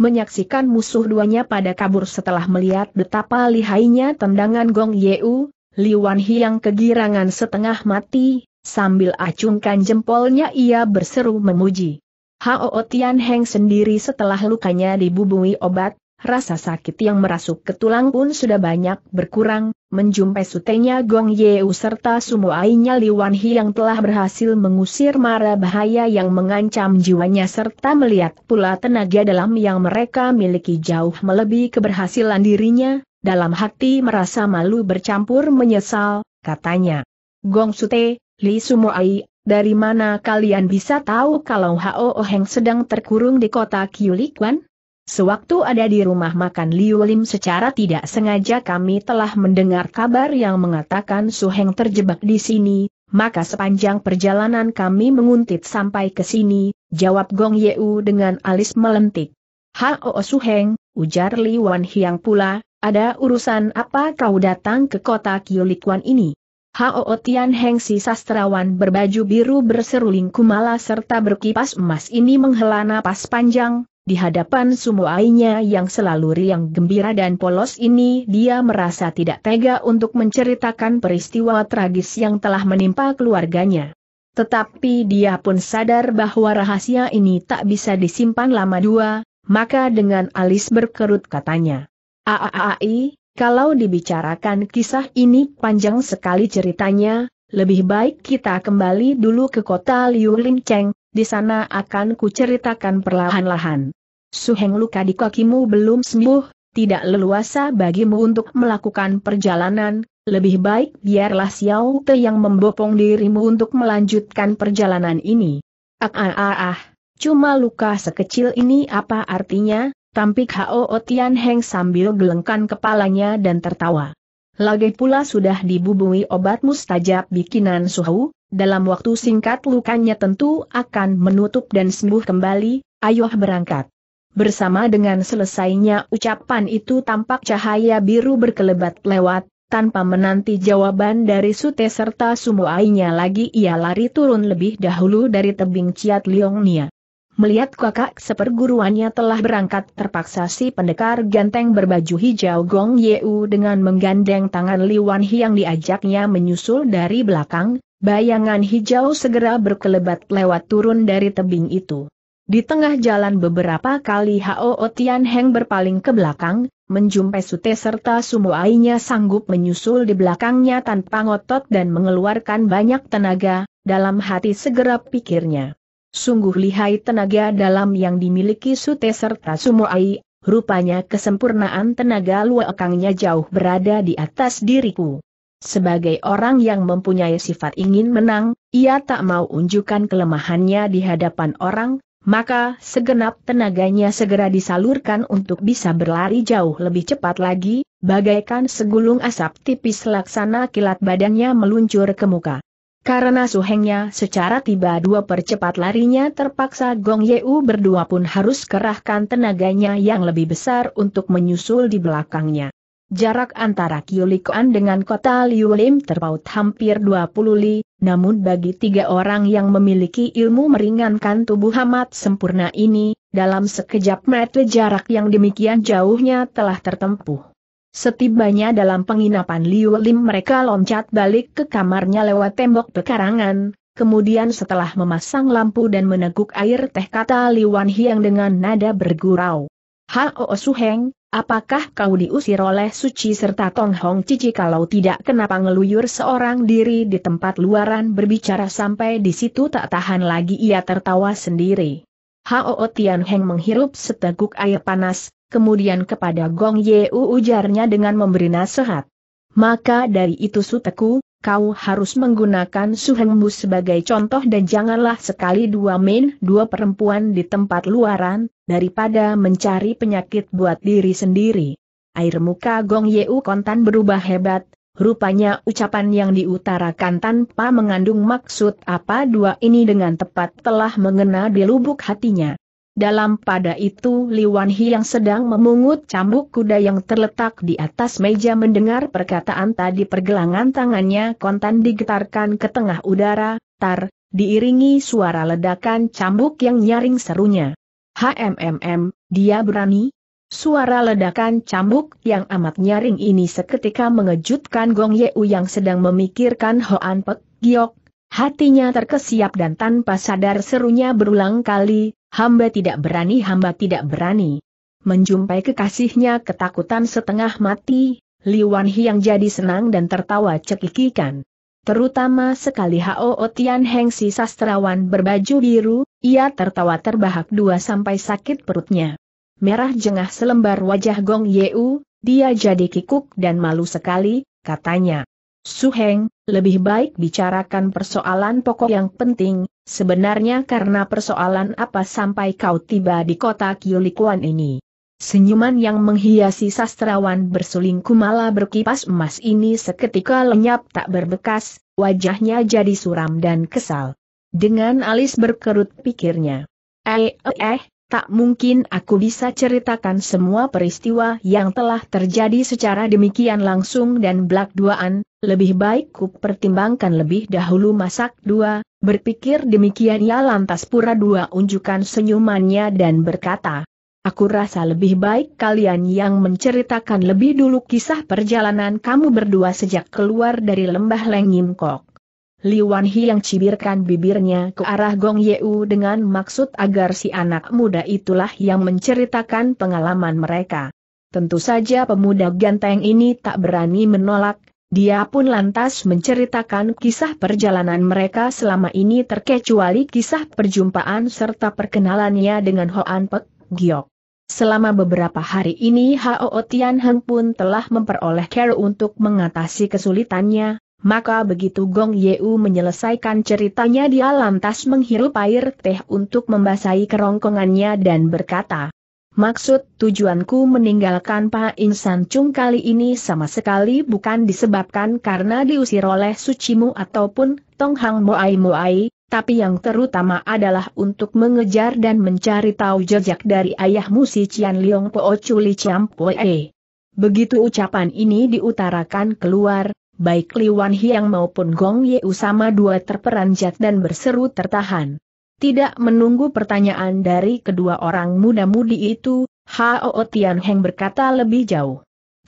Menyaksikan musuh duanya pada kabur setelah melihat betapa lihainya tendangan Gong Yeu, Liwan Hiang kegirangan setengah mati, sambil acungkan jempolnya ia berseru memuji. Hao Tian Heng sendiri setelah lukanya dibubui obat, Rasa sakit yang merasuk ke tulang pun sudah banyak berkurang, menjumpai sutenya Gong Yeu serta sumuainya Li Hi yang telah berhasil mengusir mara bahaya yang mengancam jiwanya serta melihat pula tenaga dalam yang mereka miliki jauh melebihi keberhasilan dirinya, dalam hati merasa malu bercampur menyesal, katanya. Gong Sute, Li Ai, dari mana kalian bisa tahu kalau Hao Heng sedang terkurung di kota Kyulikwan? Sewaktu ada di rumah makan Liu Lim secara tidak sengaja kami telah mendengar kabar yang mengatakan Su Heng terjebak di sini, maka sepanjang perjalanan kami menguntit sampai ke sini, jawab Gong Yeu dengan alis melentik. Hao Su Heng, ujar Li Wan Hiang pula, ada urusan apa kau datang ke kota Kiolikuan ini? Hao Tian Heng si sastrawan berbaju biru berseruling kumala serta berkipas emas ini menghela napas panjang, di hadapan sumuainya yang selalu riang gembira dan polos ini dia merasa tidak tega untuk menceritakan peristiwa tragis yang telah menimpa keluarganya. Tetapi dia pun sadar bahwa rahasia ini tak bisa disimpan lama dua, maka dengan alis berkerut katanya. Aaai, kalau dibicarakan kisah ini panjang sekali ceritanya, lebih baik kita kembali dulu ke kota Liu Lincheng, di sana akan kuceritakan perlahan-lahan. Suheng luka di kakimu belum sembuh, tidak leluasa bagimu untuk melakukan perjalanan, lebih baik biarlah Xiao Te yang membopong dirimu untuk melanjutkan perjalanan ini. Ah ah ah ah, cuma luka sekecil ini apa artinya? Tampik Hao Otian Heng sambil gelengkan kepalanya dan tertawa. Lagi pula sudah dibubui obat mustajab bikinan suhu, dalam waktu singkat lukanya tentu akan menutup dan sembuh kembali, ayoh berangkat. Bersama dengan selesainya ucapan itu tampak cahaya biru berkelebat lewat, tanpa menanti jawaban dari Sute serta Sumuainya lagi ia lari turun lebih dahulu dari tebing Ciat Liongnia. Melihat kakak seperguruannya telah berangkat terpaksa si pendekar ganteng berbaju hijau Gong Yeu dengan menggandeng tangan Li Wan yang diajaknya menyusul dari belakang, Bayangan hijau segera berkelebat lewat turun dari tebing itu. Di tengah jalan beberapa kali Hao Otian Heng berpaling ke belakang, menjumpai Sute serta Sumuainya sanggup menyusul di belakangnya tanpa ngotot dan mengeluarkan banyak tenaga, dalam hati segera pikirnya. Sungguh lihai tenaga dalam yang dimiliki Sute serta Sumuai, rupanya kesempurnaan tenaga luakangnya jauh berada di atas diriku. Sebagai orang yang mempunyai sifat ingin menang, ia tak mau unjukkan kelemahannya di hadapan orang, maka segenap tenaganya segera disalurkan untuk bisa berlari jauh lebih cepat lagi, bagaikan segulung asap tipis laksana kilat badannya meluncur ke muka. Karena suhengnya secara tiba dua percepat larinya terpaksa Gong Yeu berdua pun harus kerahkan tenaganya yang lebih besar untuk menyusul di belakangnya. Jarak antara Kiolikoan dengan kota Liulim terpaut hampir 20 li, namun bagi tiga orang yang memiliki ilmu meringankan tubuh amat sempurna ini, dalam sekejap mata jarak yang demikian jauhnya telah tertempuh. Setibanya dalam penginapan Liulim mereka loncat balik ke kamarnya lewat tembok pekarangan, kemudian setelah memasang lampu dan meneguk air teh kata Liwan Hiang dengan nada bergurau. Hao Suheng, Apakah kau diusir oleh Suci serta Tong Hong Cici kalau tidak kenapa ngeluyur seorang diri di tempat luaran berbicara sampai di situ tak tahan lagi ia tertawa sendiri. Hao Tian Heng menghirup seteguk air panas, kemudian kepada Gong Ye U ujarnya dengan memberi nasihat. Maka dari itu suteku, kau harus menggunakan suhengmu sebagai contoh dan janganlah sekali dua main dua perempuan di tempat luaran, daripada mencari penyakit buat diri sendiri. Air muka Gong Yeu kontan berubah hebat, rupanya ucapan yang diutarakan tanpa mengandung maksud apa dua ini dengan tepat telah mengena di lubuk hatinya. Dalam pada itu Li Hi yang sedang memungut cambuk kuda yang terletak di atas meja mendengar perkataan tadi pergelangan tangannya kontan digetarkan ke tengah udara, tar, diiringi suara ledakan cambuk yang nyaring serunya. HMMM, dia berani? Suara ledakan cambuk yang amat nyaring ini seketika mengejutkan Gong Yeu yang sedang memikirkan Hoan Pek Giok. Hatinya terkesiap dan tanpa sadar serunya berulang kali, Hamba tidak berani, hamba tidak berani. Menjumpai kekasihnya ketakutan setengah mati, Wan Hiang jadi senang dan tertawa cekikikan. Terutama sekali Hao Otian Heng si sastrawan berbaju biru, ia tertawa terbahak dua sampai sakit perutnya. Merah jengah selembar wajah Gong Yeu, dia jadi kikuk dan malu sekali, katanya. Su Heng, lebih baik bicarakan persoalan pokok yang penting, Sebenarnya karena persoalan apa sampai kau tiba di kota Kyulikuan ini? Senyuman yang menghiasi sastrawan bersuling kumala berkipas emas ini seketika lenyap tak berbekas, wajahnya jadi suram dan kesal. Dengan alis berkerut pikirnya. Eh, eh, eh, tak mungkin aku bisa ceritakan semua peristiwa yang telah terjadi secara demikian langsung dan belak duaan, lebih baik ku pertimbangkan lebih dahulu masak dua, Berpikir demikian ia lantas pura-dua unjukkan senyumannya dan berkata, Aku rasa lebih baik kalian yang menceritakan lebih dulu kisah perjalanan kamu berdua sejak keluar dari lembah Lengimkok. Liwan Hi yang cibirkan bibirnya ke arah Gong Yeu dengan maksud agar si anak muda itulah yang menceritakan pengalaman mereka. Tentu saja pemuda ganteng ini tak berani menolak, dia pun lantas menceritakan kisah perjalanan mereka selama ini terkecuali kisah perjumpaan serta perkenalannya dengan Hoan Pek Giok. Selama beberapa hari ini Hao Tian Heng pun telah memperoleh care untuk mengatasi kesulitannya, maka begitu Gong Yeu menyelesaikan ceritanya dia lantas menghirup air teh untuk membasahi kerongkongannya dan berkata, Maksud tujuanku meninggalkan Pak Insan Chung kali ini sama sekali bukan disebabkan karena diusir oleh sucimu ataupun Tong Hang Moai Moai, tapi yang terutama adalah untuk mengejar dan mencari tahu jejak dari ayahmu si Cian Liong Po Chuli Chiam e. Begitu ucapan ini diutarakan keluar, baik Li Wan Hiang maupun Gong Yeu sama dua terperanjat dan berseru tertahan. Tidak menunggu pertanyaan dari kedua orang muda-mudi itu, Hao Heng berkata lebih jauh.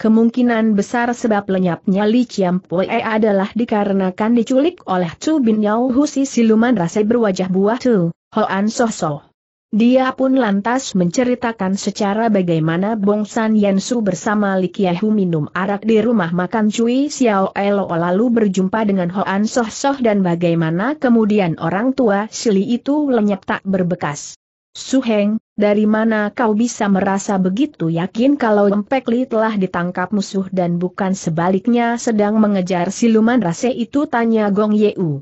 Kemungkinan besar sebab lenyapnya Li Pue adalah dikarenakan diculik oleh Chu Bin Yao Husi siluman rasa berwajah buah Tu, Hoan Soh Soh. Dia pun lantas menceritakan secara bagaimana Bong San Yansu bersama Li Kiahu minum arak di rumah makan Cui Xiao Elo lalu berjumpa dengan Hoan Soh Soh dan bagaimana kemudian orang tua Sili itu lenyap tak berbekas. Suheng, dari mana kau bisa merasa begitu yakin kalau Empek Li telah ditangkap musuh dan bukan sebaliknya sedang mengejar siluman rase itu tanya Gong Yeu.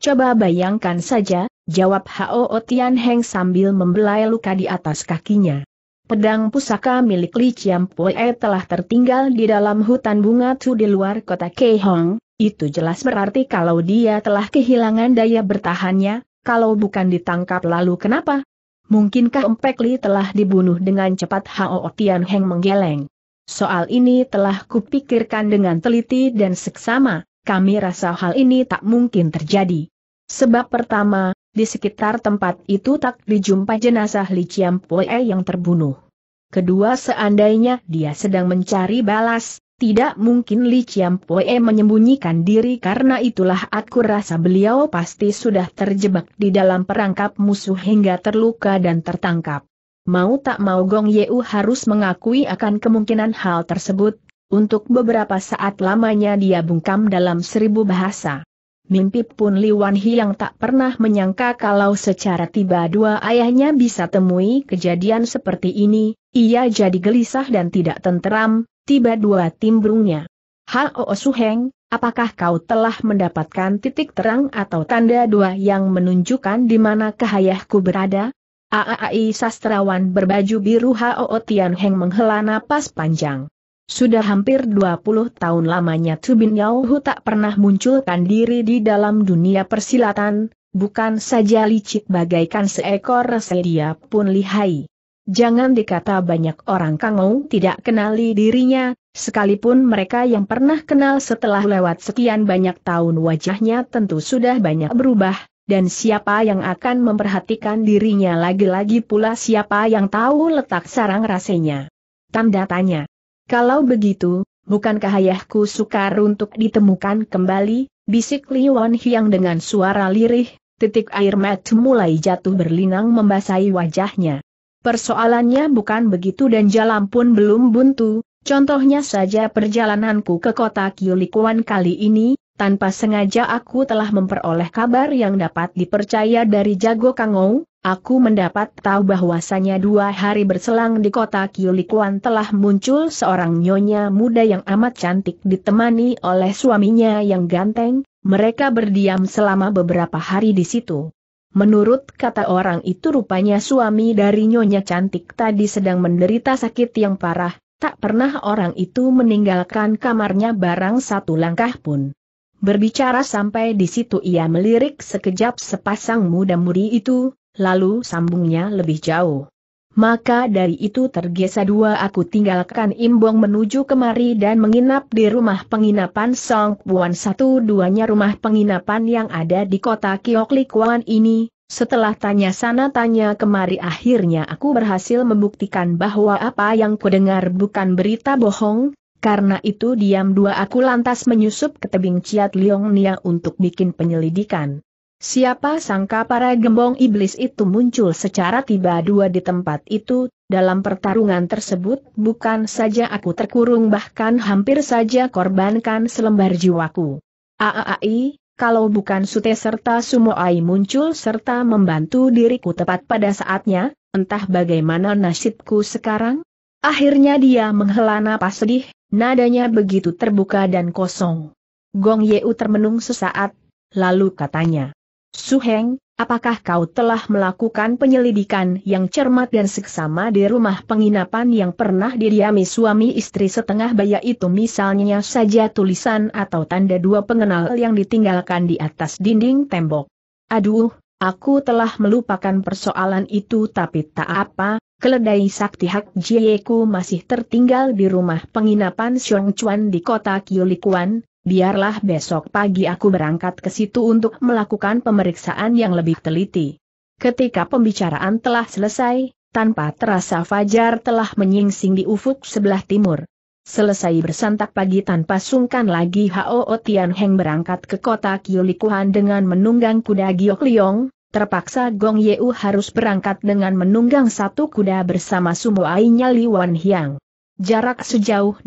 Coba bayangkan saja, jawab Hao Tian Heng sambil membelai luka di atas kakinya. Pedang pusaka milik Li Chiam Pue telah tertinggal di dalam hutan bunga Chu di luar kota Keihong, itu jelas berarti kalau dia telah kehilangan daya bertahannya, kalau bukan ditangkap lalu kenapa? Mungkinkah Empek Li telah dibunuh dengan cepat Hao Tian Heng menggeleng. Soal ini telah kupikirkan dengan teliti dan seksama, kami rasa hal ini tak mungkin terjadi. Sebab pertama, di sekitar tempat itu tak dijumpai jenazah Li Chiampoe yang terbunuh. Kedua seandainya dia sedang mencari balas, tidak mungkin Li Chiampoe menyembunyikan diri karena itulah aku rasa beliau pasti sudah terjebak di dalam perangkap musuh hingga terluka dan tertangkap. Mau tak mau Gong Yeu harus mengakui akan kemungkinan hal tersebut, untuk beberapa saat lamanya dia bungkam dalam seribu bahasa. Mimpi pun Li Liwan Hiang tak pernah menyangka kalau secara tiba dua ayahnya bisa temui kejadian seperti ini, ia jadi gelisah dan tidak tenteram, tiba dua timbrungnya. Hao Suheng, apakah kau telah mendapatkan titik terang atau tanda dua yang menunjukkan di mana kahayahku berada? Aai sastrawan berbaju biru Hao Tian Heng menghela napas panjang. Sudah hampir 20 tahun lamanya Tubin Yao tak pernah munculkan diri di dalam dunia persilatan, bukan saja licik bagaikan seekor rese dia pun lihai. Jangan dikata banyak orang kangau tidak kenali dirinya, sekalipun mereka yang pernah kenal setelah lewat sekian banyak tahun wajahnya tentu sudah banyak berubah, dan siapa yang akan memperhatikan dirinya lagi-lagi pula siapa yang tahu letak sarang rasanya. Tanda tanya. Kalau begitu, bukankah ayahku sukar untuk ditemukan kembali, bisik Li Wan Hyang dengan suara lirih, titik air mata mulai jatuh berlinang membasahi wajahnya. Persoalannya bukan begitu dan jalan pun belum buntu, contohnya saja perjalananku ke kota Kiulikuan kali ini, tanpa sengaja aku telah memperoleh kabar yang dapat dipercaya dari Jago Kangou, aku mendapat tahu bahwasanya dua hari berselang di kota Kiulikuan telah muncul seorang nyonya muda yang amat cantik ditemani oleh suaminya yang ganteng, mereka berdiam selama beberapa hari di situ. Menurut kata orang itu rupanya suami dari nyonya cantik tadi sedang menderita sakit yang parah, tak pernah orang itu meninggalkan kamarnya barang satu langkah pun. Berbicara sampai di situ ia melirik sekejap sepasang muda mudi itu, lalu sambungnya lebih jauh. Maka dari itu tergesa dua aku tinggalkan Imbong menuju kemari dan menginap di rumah penginapan Song Buan satu duanya rumah penginapan yang ada di kota Kioklikuan ini, setelah tanya sana tanya kemari akhirnya aku berhasil membuktikan bahwa apa yang kudengar bukan berita bohong, karena itu diam dua aku lantas menyusup ke tebing Ciat Liong Nia untuk bikin penyelidikan. Siapa sangka para gembong iblis itu muncul secara tiba-dua di tempat itu, dalam pertarungan tersebut bukan saja aku terkurung bahkan hampir saja korbankan selembar jiwaku. Aaai, kalau bukan Sute serta Sumoai muncul serta membantu diriku tepat pada saatnya, entah bagaimana nasibku sekarang? Akhirnya dia menghela napas sedih, Nadanya begitu terbuka dan kosong. Gong Yeu termenung sesaat, lalu katanya. Suheng, apakah kau telah melakukan penyelidikan yang cermat dan seksama di rumah penginapan yang pernah didiami suami istri setengah baya itu misalnya saja tulisan atau tanda dua pengenal yang ditinggalkan di atas dinding tembok? Aduh, aku telah melupakan persoalan itu tapi tak apa, keledai sakti Hak Jieku masih tertinggal di rumah penginapan Xiong Chuan di kota Kyolikuan, biarlah besok pagi aku berangkat ke situ untuk melakukan pemeriksaan yang lebih teliti. Ketika pembicaraan telah selesai, tanpa terasa Fajar telah menyingsing di ufuk sebelah timur. Selesai bersantak pagi tanpa sungkan lagi Hao Tian Heng berangkat ke kota Kyolikuan dengan menunggang kuda Giok Liong, Terpaksa Gong Yeu harus berangkat dengan menunggang satu kuda bersama ainya Li Wan Hiang. Jarak sejauh 20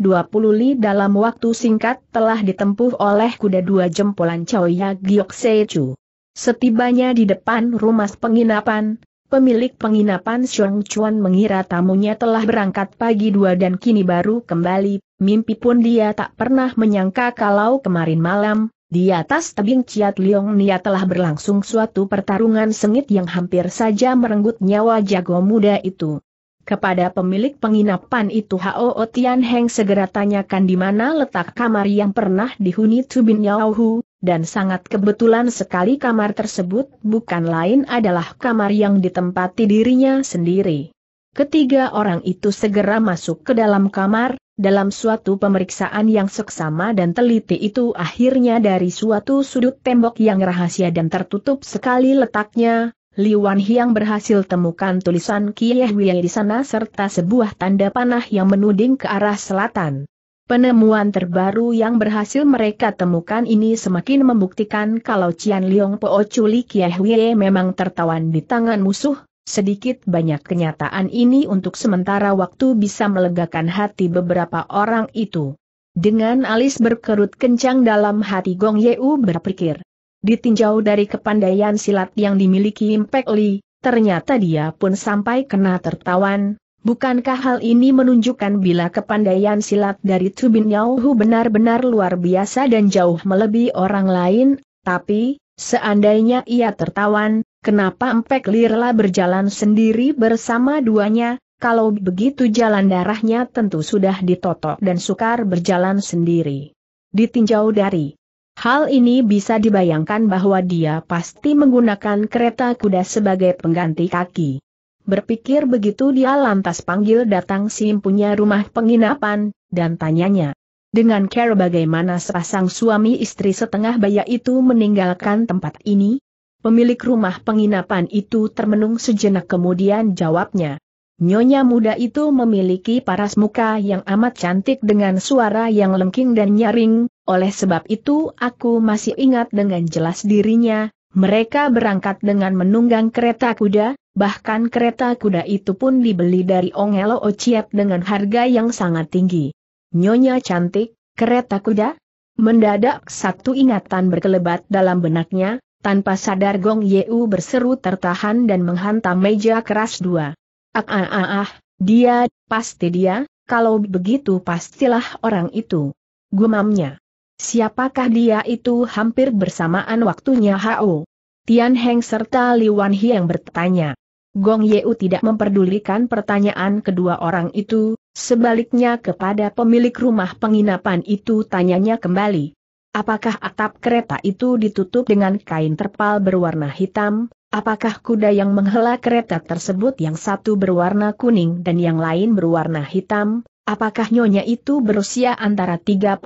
li dalam waktu singkat telah ditempuh oleh kuda dua jempolan Choya Giok Sechu. Setibanya di depan rumah penginapan, pemilik penginapan Xiong Chuan mengira tamunya telah berangkat pagi dua dan kini baru kembali, mimpi pun dia tak pernah menyangka kalau kemarin malam, di atas tebing Ciat Liong Nia telah berlangsung suatu pertarungan sengit yang hampir saja merenggut nyawa jago muda itu. Kepada pemilik penginapan itu Hao Tian Heng segera tanyakan di mana letak kamar yang pernah dihuni Tubin Yao Hu, dan sangat kebetulan sekali kamar tersebut bukan lain adalah kamar yang ditempati dirinya sendiri. Ketiga orang itu segera masuk ke dalam kamar, dalam suatu pemeriksaan yang seksama dan teliti itu akhirnya dari suatu sudut tembok yang rahasia dan tertutup sekali letaknya, Wan Hiang berhasil temukan tulisan Kieh Wei di sana serta sebuah tanda panah yang menuding ke arah selatan. Penemuan terbaru yang berhasil mereka temukan ini semakin membuktikan kalau Cian Liong Po Chuli Kieh Wei memang tertawan di tangan musuh, Sedikit banyak kenyataan ini untuk sementara waktu bisa melegakan hati beberapa orang itu. Dengan alis berkerut kencang dalam hati Gong Yeu berpikir. Ditinjau dari kepandaian silat yang dimiliki Impek Li, ternyata dia pun sampai kena tertawan. Bukankah hal ini menunjukkan bila kepandaian silat dari Tubin Yauhu benar-benar luar biasa dan jauh melebihi orang lain, tapi, seandainya ia tertawan, Kenapa Empek Lirla berjalan sendiri bersama duanya, kalau begitu jalan darahnya tentu sudah ditotok dan sukar berjalan sendiri. Ditinjau dari hal ini bisa dibayangkan bahwa dia pasti menggunakan kereta kuda sebagai pengganti kaki. Berpikir begitu dia lantas panggil datang si impunya rumah penginapan, dan tanyanya. Dengan care bagaimana sepasang suami istri setengah baya itu meninggalkan tempat ini? Pemilik rumah penginapan itu termenung sejenak kemudian jawabnya. Nyonya muda itu memiliki paras muka yang amat cantik dengan suara yang lengking dan nyaring, oleh sebab itu aku masih ingat dengan jelas dirinya, mereka berangkat dengan menunggang kereta kuda, bahkan kereta kuda itu pun dibeli dari Ongelo Ociep dengan harga yang sangat tinggi. Nyonya cantik, kereta kuda? Mendadak satu ingatan berkelebat dalam benaknya, tanpa sadar Gong Yeu berseru tertahan dan menghantam meja keras dua. Ah ah ah ah, dia, pasti dia, kalau begitu pastilah orang itu. Gumamnya. Siapakah dia itu hampir bersamaan waktunya Hao? Tian Heng serta Li Wan Hi yang bertanya. Gong Yeu tidak memperdulikan pertanyaan kedua orang itu, sebaliknya kepada pemilik rumah penginapan itu tanyanya kembali. Apakah atap kereta itu ditutup dengan kain terpal berwarna hitam? Apakah kuda yang menghela kereta tersebut yang satu berwarna kuning dan yang lain berwarna hitam? Apakah nyonya itu berusia antara 30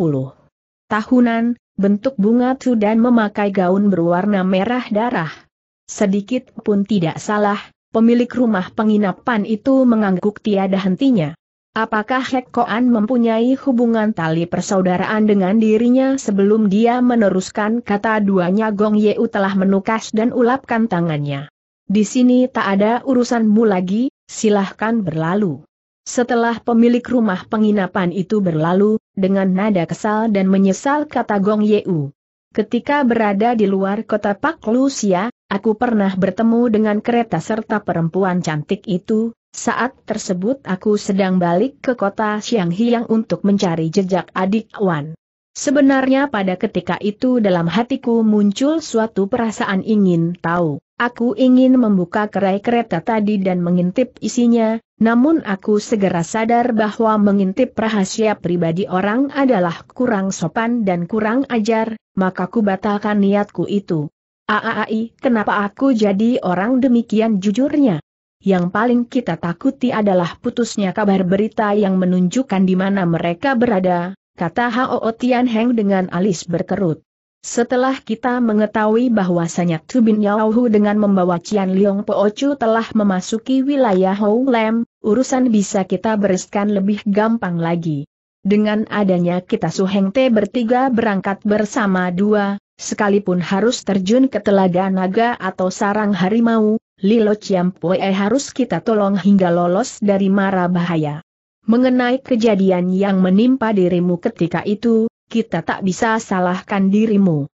tahunan, bentuk bunga tu dan memakai gaun berwarna merah darah? Sedikit pun tidak salah, pemilik rumah penginapan itu mengangguk tiada hentinya. Apakah Hek Koan mempunyai hubungan tali persaudaraan dengan dirinya sebelum dia meneruskan kata duanya Gong Yeu telah menukas dan ulapkan tangannya. Di sini tak ada urusanmu lagi, silahkan berlalu. Setelah pemilik rumah penginapan itu berlalu, dengan nada kesal dan menyesal kata Gong Yeu. Ketika berada di luar kota Pak Lusia, Aku pernah bertemu dengan kereta serta perempuan cantik itu, saat tersebut aku sedang balik ke kota Hiang untuk mencari jejak adik Wan. Sebenarnya pada ketika itu dalam hatiku muncul suatu perasaan ingin tahu. Aku ingin membuka kerai kereta tadi dan mengintip isinya, namun aku segera sadar bahwa mengintip rahasia pribadi orang adalah kurang sopan dan kurang ajar, maka ku batalkan niatku itu. Aai, kenapa aku jadi orang demikian jujurnya? Yang paling kita takuti adalah putusnya kabar berita yang menunjukkan di mana mereka berada, kata Hao Tian Heng dengan alis berkerut. Setelah kita mengetahui bahwasanya Tubin Yaohu dengan membawa Cian Liong Po telah memasuki wilayah Hou Lem, urusan bisa kita bereskan lebih gampang lagi. Dengan adanya kita Suheng Te bertiga berangkat bersama dua, sekalipun harus terjun ke telaga naga atau sarang harimau, Lilo Ciampoe harus kita tolong hingga lolos dari mara bahaya. Mengenai kejadian yang menimpa dirimu ketika itu, kita tak bisa salahkan dirimu.